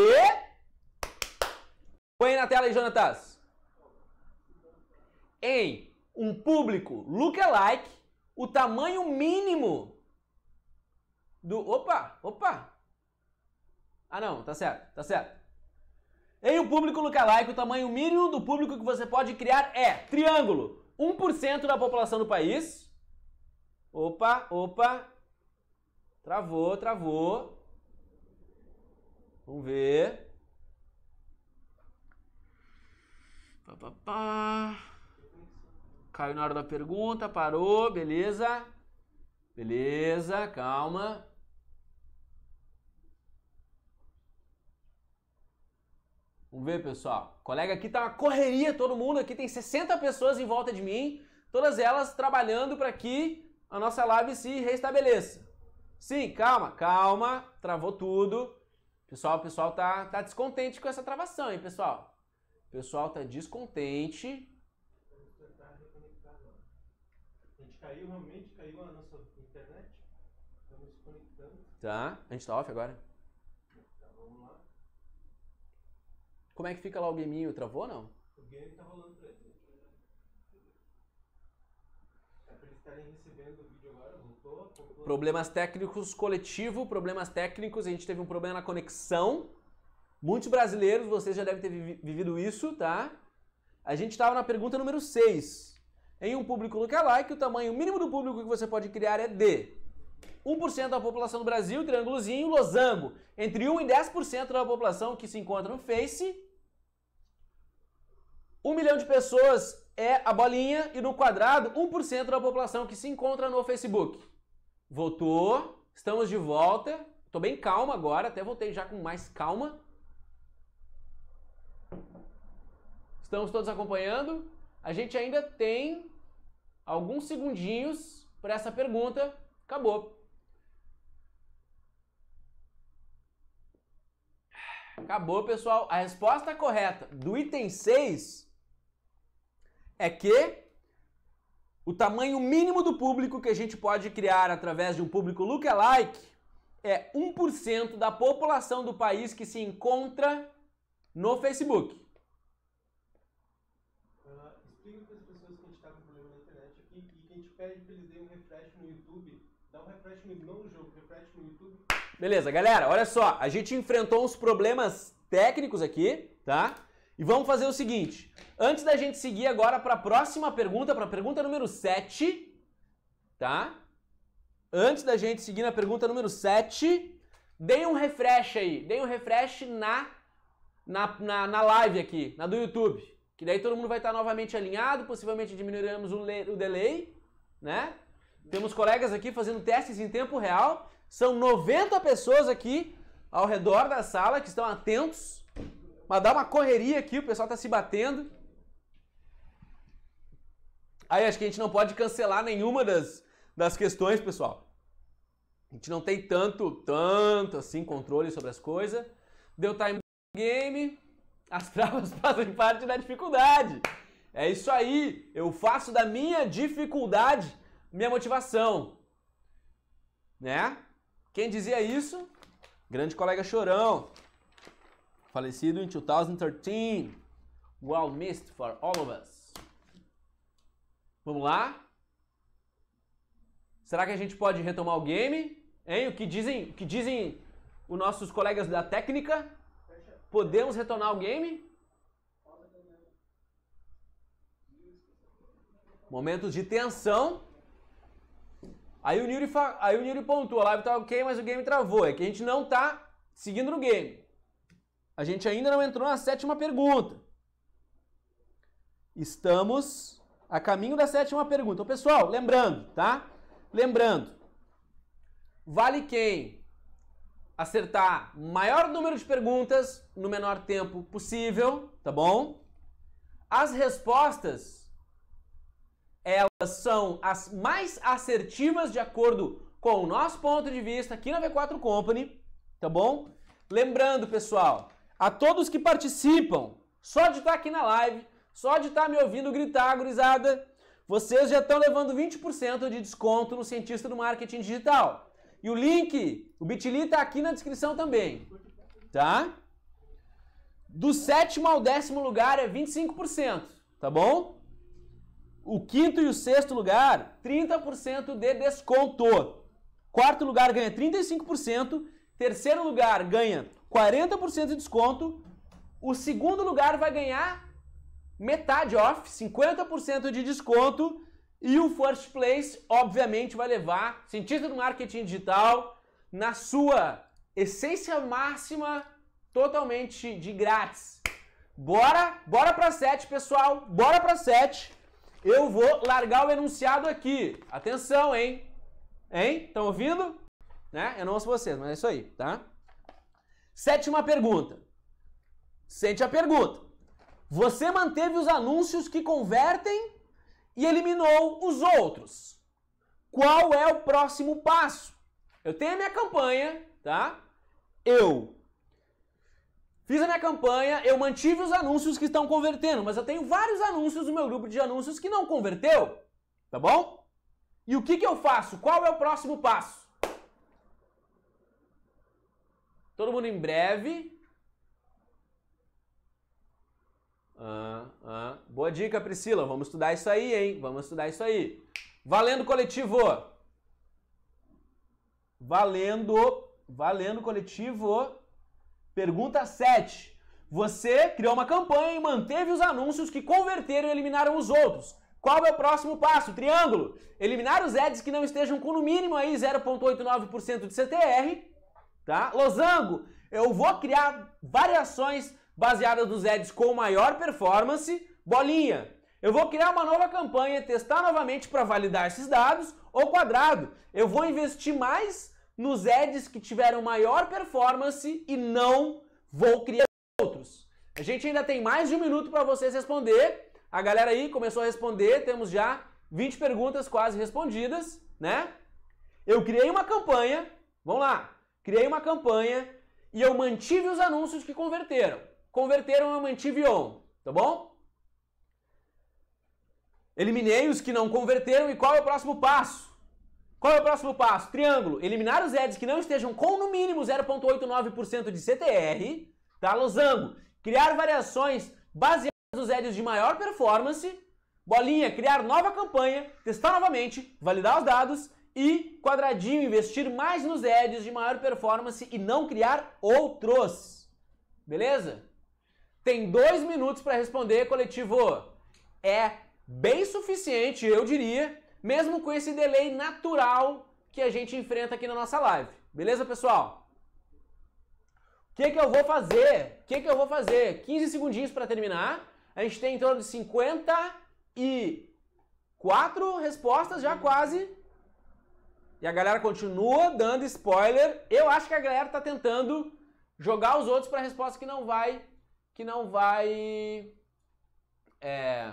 Põe na tela aí, Jonatas. Em um público lookalike, o tamanho mínimo do. Opa, opa! Ah, não, tá certo, tá certo. Em um público lookalike, o tamanho mínimo do público que você pode criar é triângulo: 1% da população do país. Opa, opa. Travou, travou. Vamos ver. Pá, pá, pá. Caiu na hora da pergunta, parou, beleza? Beleza, calma. Vamos ver, pessoal. O colega aqui tá uma correria, todo mundo aqui tem 60 pessoas em volta de mim, todas elas trabalhando para que a nossa live se restabeleça. Sim, calma, calma, travou tudo. Pessoal, o pessoal tá, tá descontente com essa travação, hein, pessoal? O pessoal tá descontente caiu, realmente caiu a nossa internet. Estamos conectando. Tá, a gente tá off agora. Tá, vamos lá. Como é que fica lá o gaminho? Travou ou não? O game tá rolando pra eles. Né? É pra eles estarem recebendo o vídeo agora, voltou. Problemas técnicos coletivo, problemas técnicos, a gente teve um problema na conexão. Muitos brasileiros, vocês já devem ter vivido isso, tá? A gente estava na pergunta número 6. Em um público lookalike, é o tamanho mínimo do público que você pode criar é D. 1% da população do Brasil, triângulozinho, losango. Entre 1 e 10% da população que se encontra no Face. 1 milhão de pessoas é a bolinha e no quadrado 1% da população que se encontra no Facebook. Voltou, estamos de volta. Tô bem calma agora, até voltei já com mais calma. Estamos todos acompanhando. A gente ainda tem alguns segundinhos para essa pergunta. Acabou. Acabou, pessoal. A resposta correta do item 6 é que o tamanho mínimo do público que a gente pode criar através de um público lookalike é 1% da população do país que se encontra no Facebook. Beleza, galera, olha só. A gente enfrentou uns problemas técnicos aqui, tá? E vamos fazer o seguinte. Antes da gente seguir agora para a próxima pergunta, para a pergunta número 7, tá? Antes da gente seguir na pergunta número 7, deem um refresh aí. Deem um refresh na, na, na, na live aqui, na do YouTube. Que daí todo mundo vai estar novamente alinhado, possivelmente diminuiremos o, o delay, né? Temos colegas aqui fazendo testes em tempo real. São 90 pessoas aqui ao redor da sala que estão atentos. Mas dá uma correria aqui, o pessoal está se batendo. Aí acho que a gente não pode cancelar nenhuma das, das questões, pessoal. A gente não tem tanto, tanto assim controle sobre as coisas. Deu time game, as travas fazem parte da dificuldade. É isso aí, eu faço da minha dificuldade minha motivação. Né? Quem dizia isso? Grande colega Chorão, falecido em 2013. Well missed for all of us. Vamos lá? Será que a gente pode retomar o game? Hein? O que dizem, o que dizem os nossos colegas da técnica? Podemos retornar o game? Momentos de tensão. Aí o Nuri, fa... aí o Nuri pontua, a live tá ok, mas o game travou. É que a gente não tá seguindo no game. A gente ainda não entrou na sétima pergunta. Estamos a caminho da sétima pergunta. Então, pessoal, lembrando, tá? Lembrando. Vale quem acertar maior número de perguntas no menor tempo possível, tá bom? As respostas elas são as mais assertivas de acordo com o nosso ponto de vista aqui na V4 Company, tá bom? Lembrando, pessoal, a todos que participam, só de estar tá aqui na live, só de estar tá me ouvindo gritar, gurizada, vocês já estão levando 20% de desconto no Cientista do Marketing Digital. E o link, o Bitly está aqui na descrição também, tá? Do sétimo ao décimo lugar é 25%, tá bom? O quinto e o sexto lugar, 30% de desconto. Quarto lugar ganha 35%. Terceiro lugar ganha 40% de desconto. O segundo lugar vai ganhar metade off, 50% de desconto. E o first place, obviamente, vai levar cientista do marketing digital na sua essência máxima, totalmente de grátis. Bora, bora para 7, pessoal. Bora para 7. Eu vou largar o enunciado aqui. Atenção, hein? Hein? Estão ouvindo? Né? Eu não ouço vocês, mas é isso aí, tá? Sétima pergunta. Sente a pergunta. Você manteve os anúncios que convertem e eliminou os outros. Qual é o próximo passo? Eu tenho a minha campanha, tá? Eu Fiz a minha campanha, eu mantive os anúncios que estão convertendo, mas eu tenho vários anúncios no meu grupo de anúncios que não converteu, tá bom? E o que, que eu faço? Qual é o próximo passo? Todo mundo em breve. Ah, ah. Boa dica, Priscila. Vamos estudar isso aí, hein? Vamos estudar isso aí. Valendo coletivo. Valendo, valendo coletivo. Pergunta 7. Você criou uma campanha e manteve os anúncios que converteram e eliminaram os outros. Qual é o próximo passo? Triângulo. Eliminar os ads que não estejam com no mínimo aí 0.89% de CTR, tá? Losango. Eu vou criar variações baseadas nos ads com maior performance. Bolinha. Eu vou criar uma nova campanha, testar novamente para validar esses dados. Ou quadrado. Eu vou investir mais nos ads que tiveram maior performance e não vou criar outros. A gente ainda tem mais de um minuto para vocês responder. A galera aí começou a responder, temos já 20 perguntas quase respondidas, né? Eu criei uma campanha, vamos lá, criei uma campanha e eu mantive os anúncios que converteram. Converteram, eu mantive on, tá bom? Eliminei os que não converteram e qual é o próximo passo? Qual é o próximo passo? Triângulo. Eliminar os EDs que não estejam com no mínimo 0,89% de CTR, tá? Losango. Criar variações baseadas nos EDs de maior performance. Bolinha, criar nova campanha, testar novamente, validar os dados. E quadradinho, investir mais nos EDs de maior performance e não criar outros. Beleza? Tem dois minutos para responder, coletivo. É bem suficiente, eu diria, mesmo com esse delay natural que a gente enfrenta aqui na nossa live. Beleza, pessoal? O que, que eu vou fazer? O que, que eu vou fazer? 15 segundinhos para terminar. A gente tem em torno de 54 respostas, já quase. E a galera continua dando spoiler. Eu acho que a galera está tentando jogar os outros para resposta que não vai. Que não vai. É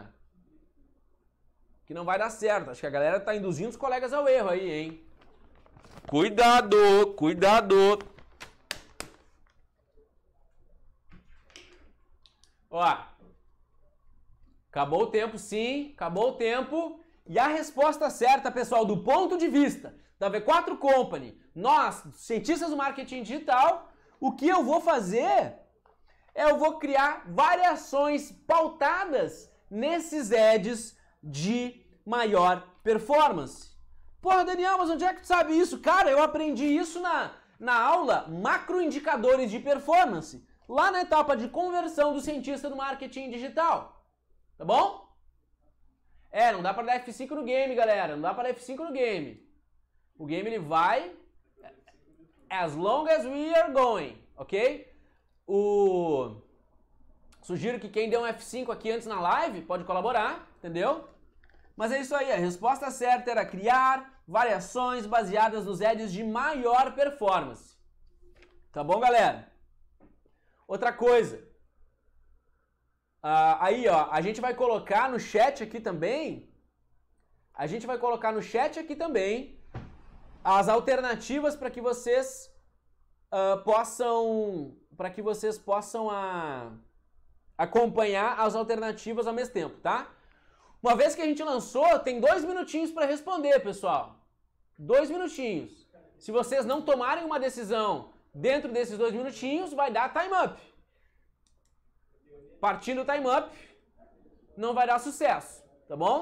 que não vai dar certo. Acho que a galera tá induzindo os colegas ao erro aí, hein? Cuidado, cuidado. Ó. Acabou o tempo, sim, acabou o tempo. E a resposta certa, pessoal, do ponto de vista da V4 Company, nós, cientistas do marketing digital, o que eu vou fazer é eu vou criar variações pautadas nesses ads de maior performance. Porra, Daniel, mas onde é que tu sabe isso? Cara, eu aprendi isso na, na aula Macroindicadores de Performance, lá na etapa de conversão do cientista do marketing digital. Tá bom? É, não dá para dar F5 no game, galera. Não dá para dar F5 no game. O game ele vai as long as we are going, ok? O Sugiro que quem deu um F5 aqui antes na live pode colaborar, entendeu? Mas é isso aí, a resposta certa era criar variações baseadas nos edges de maior performance. Tá bom, galera? Outra coisa. Ah, aí, ó, a gente vai colocar no chat aqui também. A gente vai colocar no chat aqui também as alternativas para que vocês uh, possam. Para que vocês possam. Uh, acompanhar as alternativas ao mesmo tempo, tá? Uma vez que a gente lançou, tem dois minutinhos para responder, pessoal. Dois minutinhos. Se vocês não tomarem uma decisão dentro desses dois minutinhos, vai dar time up. Partindo o time up, não vai dar sucesso, tá bom?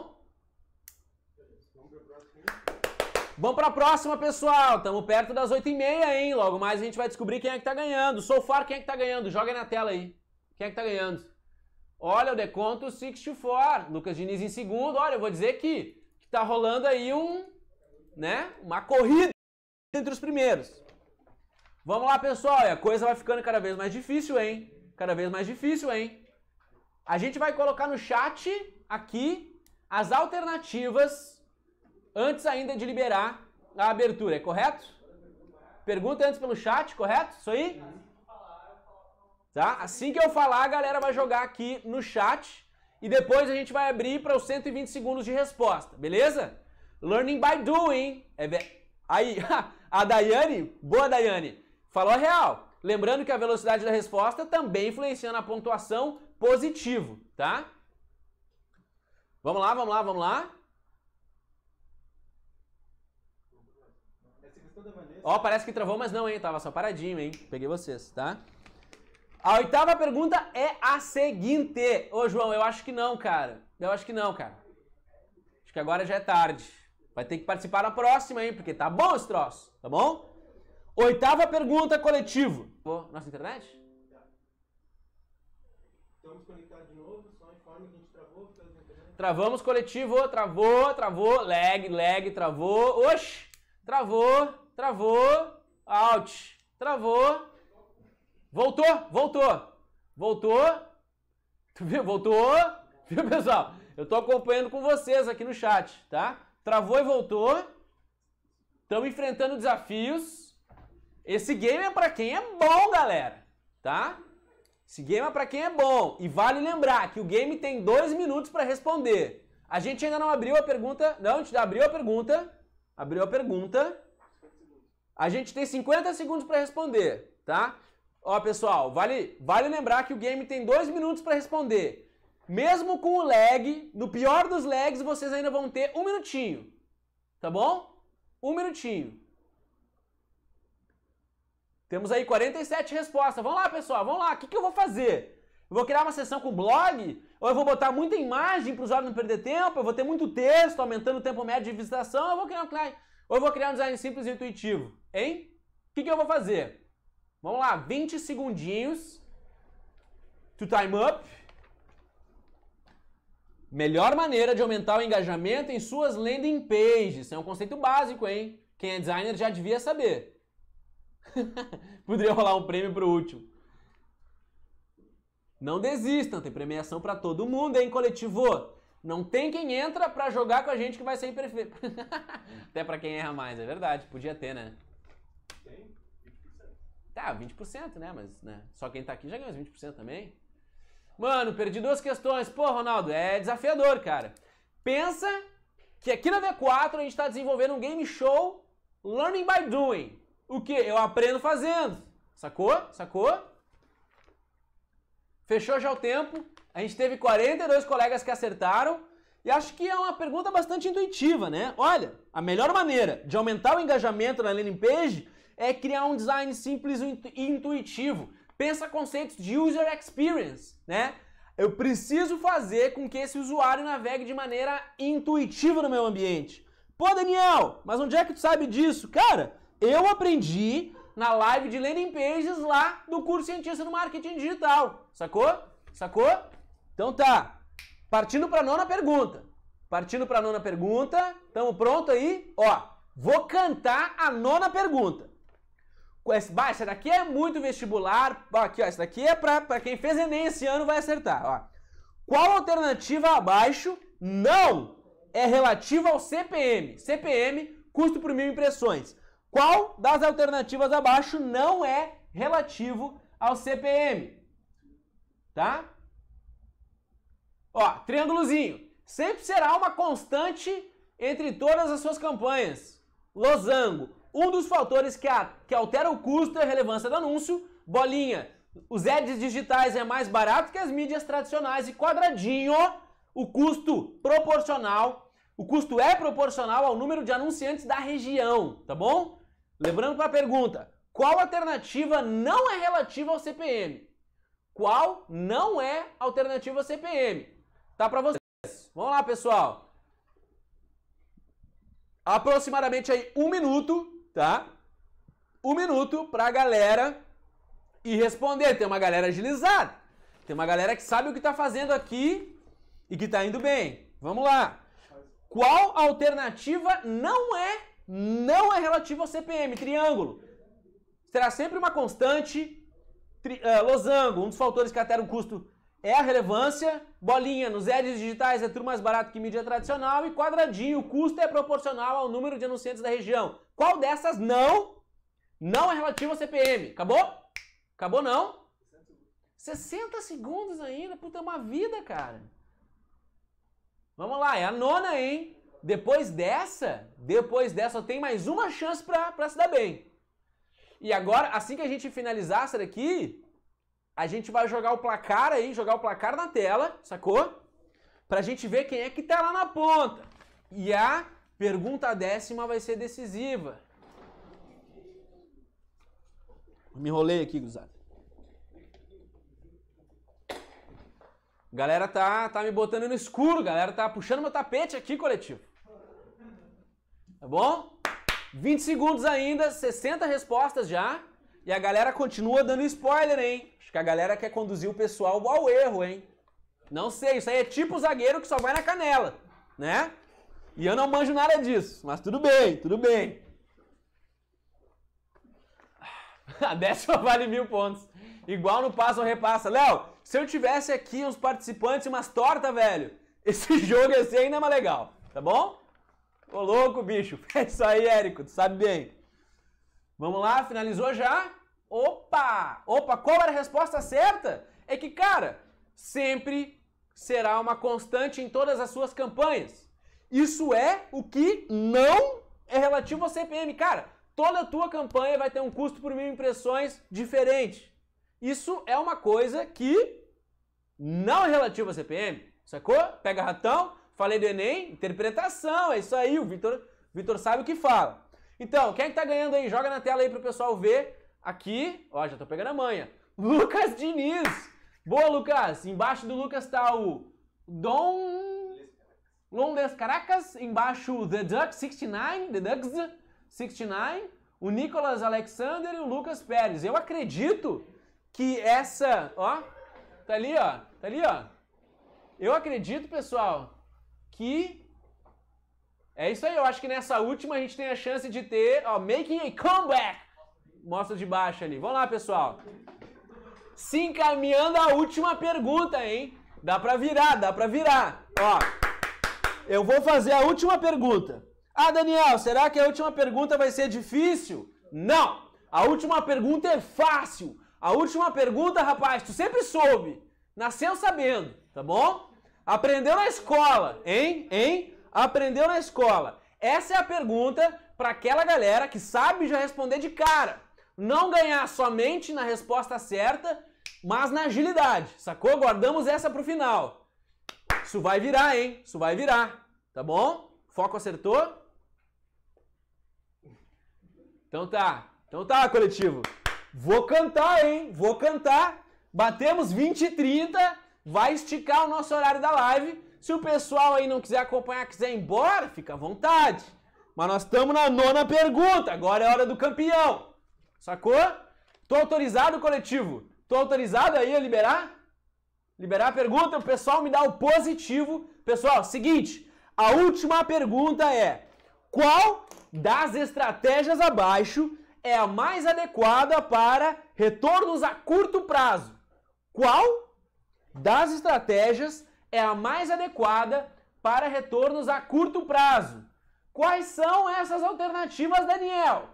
Vamos para a próxima, pessoal. Estamos perto das 8h30, hein? Logo mais a gente vai descobrir quem é que está ganhando. Sou Far, quem é que está ganhando? Joga aí na tela aí. Quem é que tá ganhando? Olha o deconto 64. Lucas Diniz em segundo. Olha, eu vou dizer que, que tá rolando aí um, né? Uma corrida entre os primeiros. Vamos lá, pessoal. E a coisa vai ficando cada vez mais difícil, hein? Cada vez mais difícil, hein? A gente vai colocar no chat aqui as alternativas antes ainda de liberar a abertura, é correto? Pergunta antes pelo chat, correto? Isso aí? tá? Assim que eu falar, a galera vai jogar aqui no chat e depois a gente vai abrir para os 120 segundos de resposta, beleza? Learning by doing. É Aí, a Daiane, boa Daiane, falou a real. Lembrando que a velocidade da resposta também influencia na pontuação positivo, tá? Vamos lá, vamos lá, vamos lá. Ó, parece que travou, mas não, hein? Tava só paradinho, hein? Peguei vocês, tá? A oitava pergunta é a seguinte. Ô, João, eu acho que não, cara. Eu acho que não, cara. Acho que agora já é tarde. Vai ter que participar na próxima, hein? Porque tá bom esse troço, tá bom? Oitava pergunta, coletivo. Pô, nossa internet? Estamos conectados de novo, só informe que a gente travou. Travamos coletivo, travou, travou, lag, lag, travou. Oxi! Travou, travou, out, travou. Voltou, voltou. Voltou. Tu viu? Voltou. Viu, pessoal? Eu tô acompanhando com vocês aqui no chat, tá? Travou e voltou. Estamos enfrentando desafios. Esse game é para quem é bom, galera, tá? Esse game é para quem é bom. E vale lembrar que o game tem dois minutos para responder. A gente ainda não abriu a pergunta. Não, a gente abriu a pergunta. Abriu a pergunta. A gente tem 50 segundos para responder, tá? Ó, pessoal, vale, vale lembrar que o game tem dois minutos para responder. Mesmo com o lag, no pior dos lags, vocês ainda vão ter um minutinho. Tá bom? Um minutinho. Temos aí 47 respostas. Vamos lá, pessoal, vamos lá. O que, que eu vou fazer? Eu vou criar uma sessão com blog? Ou eu vou botar muita imagem para o usuário não perder tempo? Eu vou ter muito texto, aumentando o tempo médio de visitação? Eu vou criar um Ou eu vou criar um design simples e intuitivo? Hein? O que, que eu vou fazer? Vamos lá, 20 segundinhos. To time up. Melhor maneira de aumentar o engajamento em suas landing pages. É um conceito básico, hein? Quem é designer já devia saber. Poderia rolar um prêmio pro último. Não desistam, tem premiação para todo mundo, hein, coletivo? Não tem quem entra para jogar com a gente que vai ser imperfeito. Até para quem erra mais, é verdade. Podia ter, né? Tem. Tá, 20%, né? Mas, né? Só quem tá aqui já ganha uns 20% também. Mano, perdi duas questões. Pô, Ronaldo, é desafiador, cara. Pensa que aqui na V4 a gente tá desenvolvendo um game show Learning by Doing. O que? Eu aprendo fazendo. Sacou? Sacou? Fechou já o tempo. A gente teve 42 colegas que acertaram. E acho que é uma pergunta bastante intuitiva, né? Olha, a melhor maneira de aumentar o engajamento na landing page é criar um design simples e intuitivo. Pensa conceitos de user experience, né? Eu preciso fazer com que esse usuário navegue de maneira intuitiva no meu ambiente. Pô, Daniel, mas onde é que tu sabe disso? Cara, eu aprendi na live de landing pages lá do curso Cientista do Marketing Digital. Sacou? Sacou? Então tá. Partindo para nona pergunta. Partindo para nona pergunta. Tamo pronto aí? Ó, vou cantar a nona pergunta. Essa daqui é muito vestibular. aqui, ó, essa daqui é para quem fez Enem esse ano vai acertar. Ó. Qual alternativa abaixo não é relativa ao CPM? CPM, custo por mil impressões. Qual das alternativas abaixo não é relativo ao CPM? Tá? Ó, triângulozinho. Sempre será uma constante entre todas as suas campanhas. Losango. Um dos fatores que, a, que altera o custo é a relevância do anúncio. Bolinha, os ads digitais é mais barato que as mídias tradicionais e quadradinho, o custo proporcional, o custo é proporcional ao número de anunciantes da região, tá bom? Lembrando para a pergunta, qual alternativa não é relativa ao CPM? Qual não é alternativa ao CPM? Tá para vocês. Vamos lá, pessoal. Aproximadamente aí um minuto tá? Um minuto pra galera ir responder. Tem uma galera agilizada. Tem uma galera que sabe o que tá fazendo aqui e que tá indo bem. Vamos lá. Qual alternativa não é não é relativa ao CPM? Triângulo. Será sempre uma constante. Tri, uh, losango, um dos fatores que altera o custo é a relevância, bolinha nos ads digitais é tudo mais barato que mídia tradicional e quadradinho, o custo é proporcional ao número de anunciantes da região. Qual dessas não? Não é relativo ao CPM. Acabou? Acabou não? 60 segundos ainda, puta, é uma vida, cara. Vamos lá, é a nona, hein? Depois dessa, depois dessa, tem mais uma chance pra, pra se dar bem. E agora, assim que a gente finalizar essa daqui, a gente vai jogar o placar aí, jogar o placar na tela, sacou? Pra gente ver quem é que tá lá na ponta. E a pergunta décima vai ser decisiva. Me enrolei aqui, guzada. Galera tá, tá me botando no escuro, galera tá puxando meu tapete aqui, coletivo. Tá bom? 20 segundos ainda, 60 respostas já. E a galera continua dando spoiler, hein? Acho que a galera quer conduzir o pessoal ao erro, hein? Não sei, isso aí é tipo zagueiro que só vai na canela, né? E eu não manjo nada disso, mas tudo bem, tudo bem. A décima vale mil pontos. Igual no passa ou repassa. Léo, se eu tivesse aqui uns participantes e umas tortas, velho, esse jogo ia ser ainda mais legal, tá bom? Ô louco, bicho. É isso aí, Érico, tu sabe bem. Vamos lá, finalizou já? Opa! Opa, qual era a resposta certa? É que, cara, sempre será uma constante em todas as suas campanhas. Isso é o que não é relativo ao CPM. Cara, toda a tua campanha vai ter um custo por mil impressões diferente. Isso é uma coisa que não é relativa ao CPM, sacou? Pega ratão, falei do Enem, interpretação, é isso aí, o Vitor, Vitor sabe o que fala. Então, quem é que tá ganhando aí? Joga na tela aí pro pessoal ver Aqui, ó, já tô pegando a manha. Lucas Diniz. Boa, Lucas. Embaixo do Lucas tá o Dom Londres Caracas, embaixo o The Duck 69, The Ducks 69, o Nicolas Alexander e o Lucas Pérez. Eu acredito que essa, ó, tá ali, ó, tá ali, ó. Eu acredito, pessoal, que é isso aí. Eu acho que nessa última a gente tem a chance de ter, ó, making a comeback mostra de baixo ali. Vamos lá, pessoal. Se encaminhando à última pergunta, hein? Dá pra virar, dá pra virar. Ó, eu vou fazer a última pergunta. Ah, Daniel, será que a última pergunta vai ser difícil? Não! A última pergunta é fácil. A última pergunta, rapaz, tu sempre soube. Nasceu sabendo, tá bom? Aprendeu na escola, hein? Hein? Aprendeu na escola. Essa é a pergunta para aquela galera que sabe já responder de cara não ganhar somente na resposta certa, mas na agilidade, sacou? Guardamos essa pro final. Isso vai virar, hein? Isso vai virar, tá bom? Foco acertou? Então tá, então tá, coletivo. Vou cantar, hein? Vou cantar. Batemos 20 e 30, vai esticar o nosso horário da live. Se o pessoal aí não quiser acompanhar, quiser ir embora, fica à vontade. Mas nós estamos na nona pergunta, agora é hora do campeão. Sacou? Tô autorizado, coletivo. Tô autorizado aí a liberar? Liberar a pergunta, o pessoal me dá o positivo. Pessoal, seguinte, a última pergunta é: qual das estratégias abaixo é a mais adequada para retornos a curto prazo? Qual das estratégias é a mais adequada para retornos a curto prazo? Quais são essas alternativas, Daniel?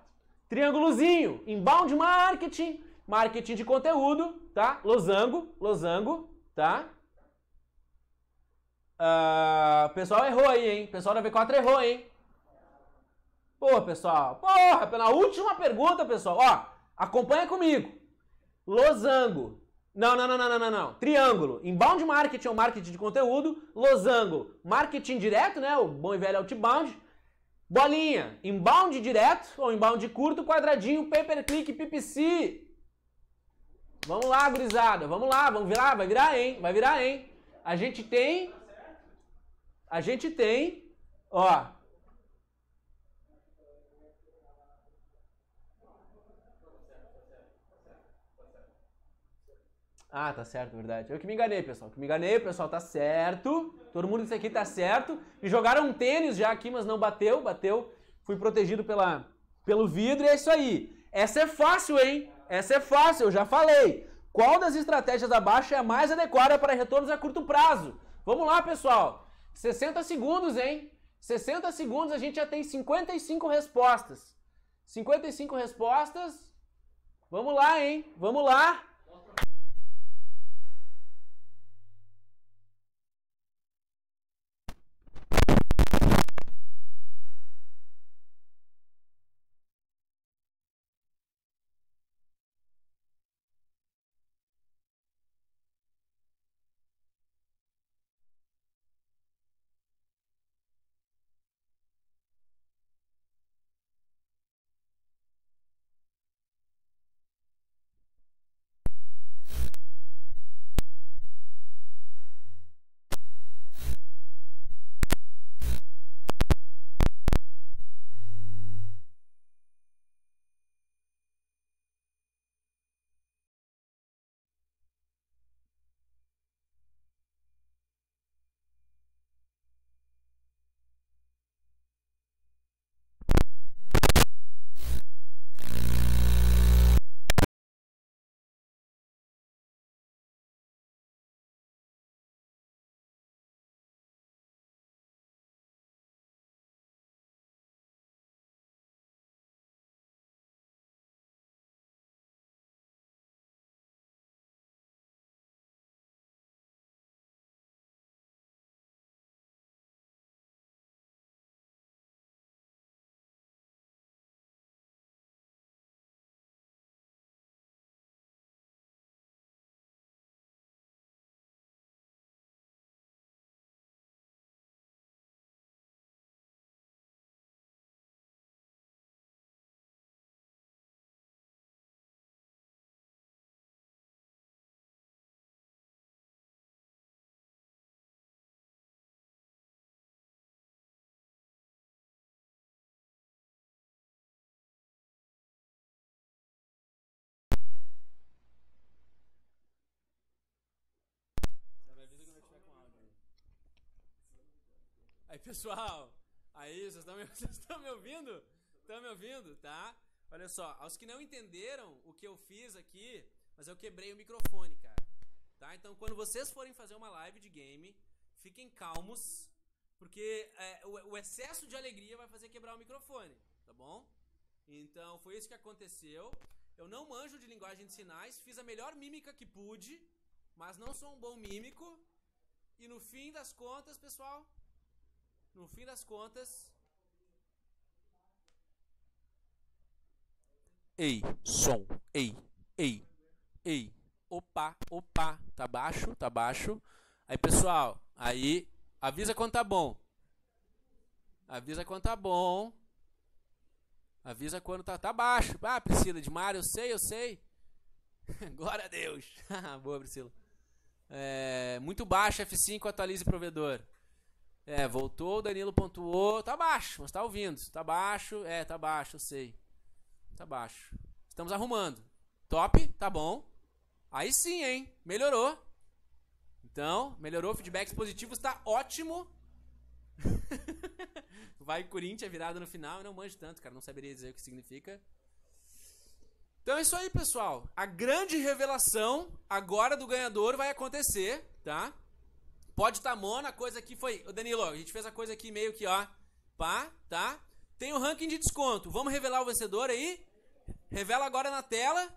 triângulozinho, inbound marketing, marketing de conteúdo, tá? Losango, losango, tá? Uh, pessoal errou aí, hein? Pessoal da V4 errou, hein? Porra, pessoal, porra, pela última pergunta, pessoal, ó, acompanha comigo. Losango. Não, não, não, não, não, não, Triângulo. Inbound marketing ou marketing de conteúdo. Losango, marketing direto, né? O bom e velho outbound. Bolinha, inbound direto ou inbound curto, quadradinho, paper click, PPC. Vamos lá, gurizada, vamos lá, vamos virar, vai virar, hein? Vai virar, hein? A gente tem... A gente tem... Ó, Ah, tá certo, verdade. Eu que me enganei, pessoal. que me enganei, pessoal, tá certo. Todo mundo disse aqui tá certo. Me jogaram um tênis já aqui, mas não bateu, bateu. Fui protegido pela, pelo vidro e é isso aí. Essa é fácil, hein? Essa é fácil, eu já falei. Qual das estratégias abaixo é a mais adequada para retornos a curto prazo? Vamos lá, pessoal. 60 segundos, hein? 60 segundos a gente já tem 55 respostas. 55 respostas. Vamos lá, hein? Vamos lá. pessoal? Aí, vocês estão me, me ouvindo? Estão me ouvindo, tá? Olha só, aos que não entenderam o que eu fiz aqui, mas eu quebrei o microfone, cara. Tá? Então, quando vocês forem fazer uma live de game, fiquem calmos, porque é, o, o, excesso de alegria vai fazer quebrar o microfone, tá bom? Então, foi isso que aconteceu. Eu não manjo de linguagem de sinais, fiz a melhor mímica que pude, mas não sou um bom mímico. E no fim das contas, pessoal, no fim das contas. Ei, som, ei, ei, ei, opa, opa, tá baixo, tá baixo. Aí pessoal, aí avisa quando tá bom. Avisa quando tá bom. Avisa quando tá, tá baixo. Ah, Priscila de Mário, eu sei, eu sei. Glória a Deus. Boa, Priscila. É, muito baixo F5, atualize provedor. É, voltou, o Danilo pontuou. Tá baixo, mas tá ouvindo. Tá baixo, é, tá baixo, eu sei. Tá baixo. Estamos arrumando. Top, tá bom. Aí sim, hein? Melhorou. Então, melhorou, feedbacks positivos, tá ótimo. Vai Corinthians, é virada no final. Eu não manjo tanto, cara, não saberia dizer o que significa. Então é isso aí, pessoal. A grande revelação agora do ganhador vai acontecer, tá? Pode tá mona, a coisa aqui foi. Ô Danilo, a gente fez a coisa aqui meio que, ó. Pá, tá? Tem o um ranking de desconto. Vamos revelar o vencedor aí? Revela agora na tela.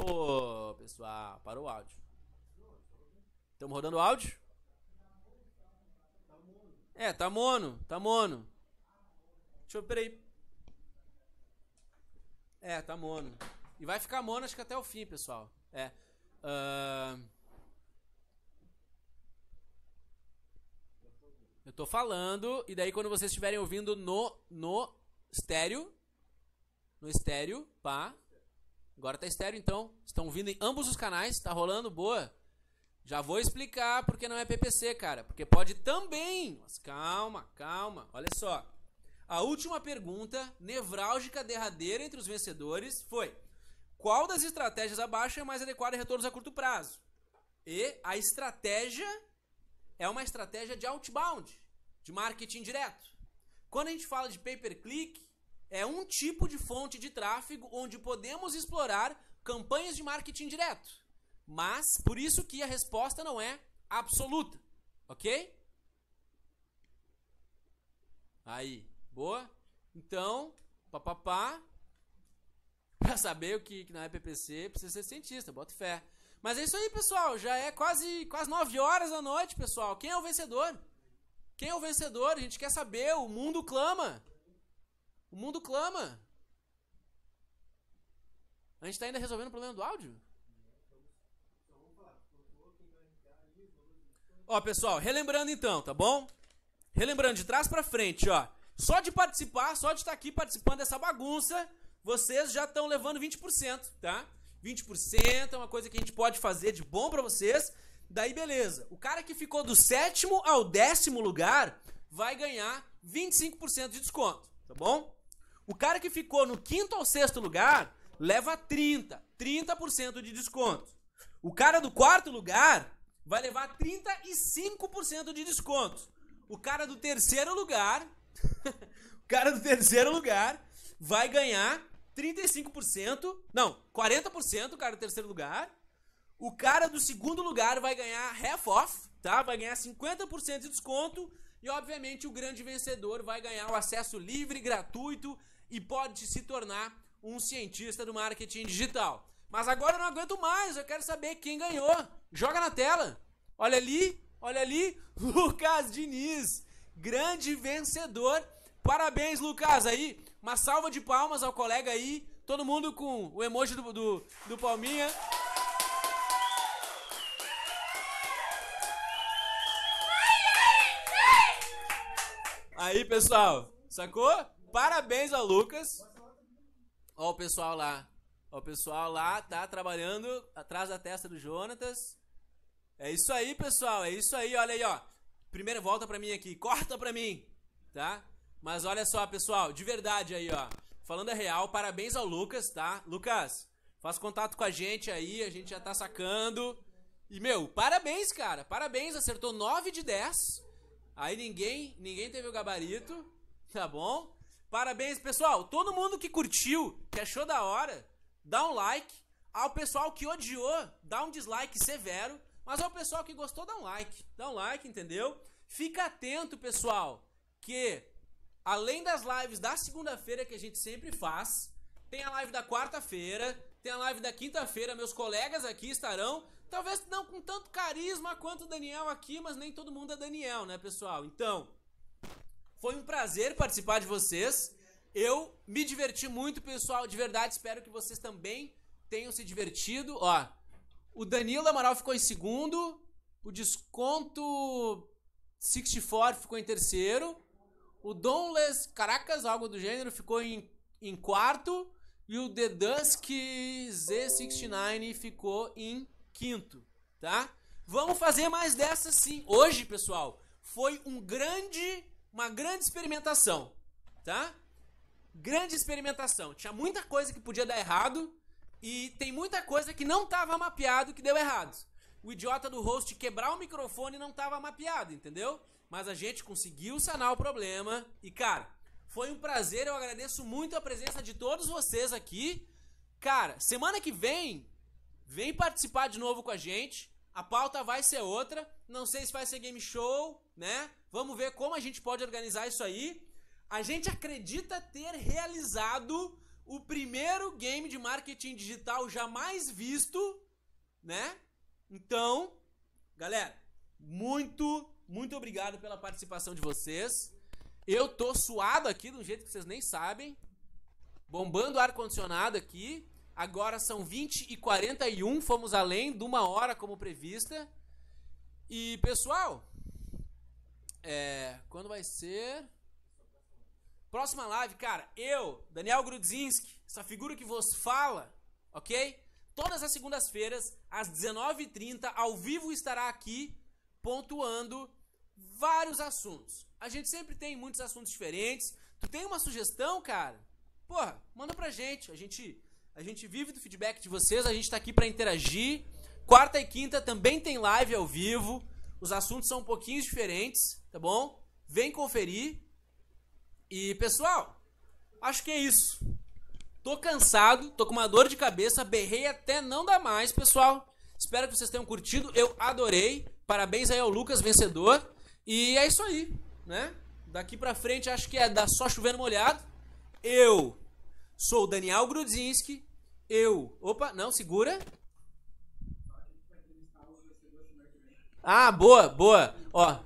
Ô, pessoal, parou o áudio. Estamos rodando o áudio? É, tá mono, tá mono. Deixa eu, peraí. É, tá mono. E vai ficar mono acho que até o fim, pessoal. É. Uh... Eu tô falando, e daí quando vocês estiverem ouvindo no, no estéreo, no estéreo, pá. Agora tá estéreo, então. Estão vindo em ambos os canais, tá rolando, boa. Já vou explicar porque não é PPC, cara. Porque pode também. Mas calma, calma. Olha só. A última pergunta, nevrálgica, derradeira entre os vencedores, foi: qual das estratégias abaixo é mais adequada a retornos a curto prazo? E a estratégia é uma estratégia de outbound, de marketing direto. Quando a gente fala de pay-per-click, é um tipo de fonte de tráfego onde podemos explorar campanhas de marketing direto. Mas por isso que a resposta não é absoluta, ok? Aí, boa. Então, papapá. Pra saber o que, que na é PPC precisa ser cientista, bota fé. Mas é isso aí, pessoal. Já é quase, quase 9 horas da noite, pessoal. Quem é o vencedor? Quem é o vencedor? A gente quer saber. O mundo clama. O mundo clama. A gente tá ainda resolvendo o problema do áudio? Ó, pessoal, relembrando então, tá bom? Relembrando de trás para frente, ó. Só de participar, só de estar tá aqui participando dessa bagunça, vocês já estão levando 20%, tá? 20% é uma coisa que a gente pode fazer de bom para vocês. Daí beleza. O cara que ficou do sétimo ao décimo lugar vai ganhar 25% de desconto, tá bom? O cara que ficou no quinto ao sexto lugar leva 30, 30% de desconto. O cara do quarto lugar vai levar 35% de desconto. O cara do terceiro lugar, o cara do terceiro lugar vai ganhar 35%, não, 40%, cara do terceiro lugar. O cara do segundo lugar vai ganhar half off, tá? Vai ganhar 50% de desconto. E, obviamente, o grande vencedor vai ganhar o acesso livre, gratuito e pode se tornar um cientista do marketing digital. Mas agora eu não aguento mais, eu quero saber quem ganhou. Joga na tela. Olha ali, olha ali, Lucas Diniz, grande vencedor. Parabéns, Lucas, aí uma salva de palmas ao colega aí. Todo mundo com o emoji do, do, do Palminha. Aí, pessoal, sacou? Parabéns ao Lucas. Ó o pessoal lá. Ó o pessoal lá, tá trabalhando atrás da testa do Jonatas. É isso aí, pessoal, é isso aí. Olha aí, ó. Primeira volta pra mim aqui. Corta pra mim, tá? Mas olha só, pessoal, de verdade aí, ó. Falando a real, parabéns ao Lucas, tá? Lucas, faz contato com a gente aí, a gente já tá sacando. E, meu, parabéns, cara. Parabéns, acertou 9 de 10. Aí ninguém, ninguém teve o gabarito, tá bom? Parabéns, pessoal. Todo mundo que curtiu, que achou da hora, dá um like. Ao pessoal que odiou, dá um dislike severo. Mas ao pessoal que gostou, dá um like. Dá um like, entendeu? Fica atento, pessoal, que Além das lives da segunda-feira que a gente sempre faz, tem a live da quarta-feira, tem a live da quinta-feira. Meus colegas aqui estarão, talvez não com tanto carisma quanto o Daniel aqui, mas nem todo mundo é Daniel, né, pessoal? Então, foi um prazer participar de vocês. Eu me diverti muito, pessoal, de verdade. Espero que vocês também tenham se divertido. Ó, o Danilo Amaral ficou em segundo, o desconto 64 ficou em terceiro. O Donless Caracas, algo do gênero, ficou em, em quarto. E o The Dusk Z69 ficou em quinto, tá? Vamos fazer mais dessa, sim. Hoje, pessoal, foi um grande, uma grande experimentação, tá? Grande experimentação. Tinha muita coisa que podia dar errado e tem muita coisa que não estava mapeado que deu errado o idiota do host quebrar o microfone não tava mapeado, entendeu? Mas a gente conseguiu sanar o problema. E, cara, foi um prazer. Eu agradeço muito a presença de todos vocês aqui. Cara, semana que vem, vem participar de novo com a gente. A pauta vai ser outra. Não sei se vai ser game show, né? Vamos ver como a gente pode organizar isso aí. A gente acredita ter realizado o primeiro game de marketing digital jamais visto, né? Então, galera, muito, muito obrigado pela participação de vocês. Eu tô suado aqui de um jeito que vocês nem sabem. Bombando ar-condicionado aqui. Agora são 20 e 41, fomos além de uma hora como prevista. E, pessoal, é, quando vai ser? Próxima live, cara, eu, Daniel Grudzinski, essa figura que vos fala, ok? Todas as segundas-feiras, às 19h30, ao vivo estará aqui pontuando vários assuntos. A gente sempre tem muitos assuntos diferentes. Tu tem uma sugestão, cara? Porra, manda pra gente. A gente a gente vive do feedback de vocês, a gente tá aqui para interagir. Quarta e quinta também tem live ao vivo. Os assuntos são um pouquinho diferentes, tá bom? Vem conferir. E, pessoal, acho que é isso. Tô cansado, tô com uma dor de cabeça, berrei até não dá mais, pessoal. Espero que vocês tenham curtido, eu adorei. Parabéns aí ao Lucas, vencedor. E é isso aí, né? Daqui pra frente acho que é da só chovendo molhado. Eu sou o Daniel Grudzinski. Eu. Opa, não, segura. Ah, boa, boa. Ó.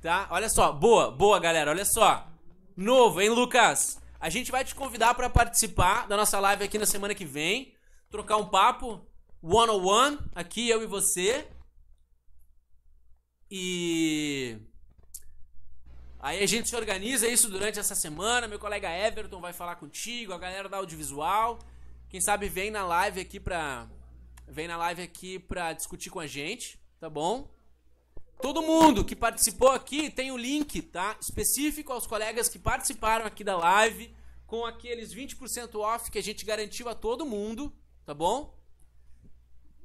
Tá? Olha só. Boa, boa, galera. Olha só. Novo, hein, Lucas? A gente vai te convidar para participar da nossa live aqui na semana que vem. Trocar um papo one on one aqui eu e você. E aí a gente se organiza isso durante essa semana. Meu colega Everton vai falar contigo, a galera da audiovisual. Quem sabe vem na live aqui pra vem na live aqui pra discutir com a gente, tá bom? Todo mundo que participou aqui tem o um link, tá? Específico aos colegas que participaram aqui da live, com aqueles 20% off que a gente garantiu a todo mundo, tá bom?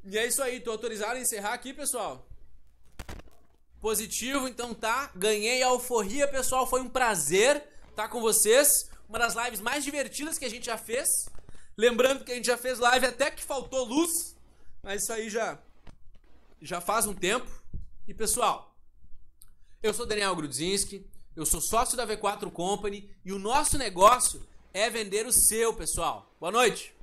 E é isso aí, tô autorizado a encerrar aqui, pessoal. Positivo, então tá. Ganhei a alforria, pessoal. Foi um prazer estar tá com vocês. Uma das lives mais divertidas que a gente já fez. Lembrando que a gente já fez live até que faltou luz. Mas isso aí já, já faz um tempo. E pessoal, eu sou Daniel Grudzinski, eu sou sócio da V4 Company e o nosso negócio é vender o seu, pessoal. Boa noite!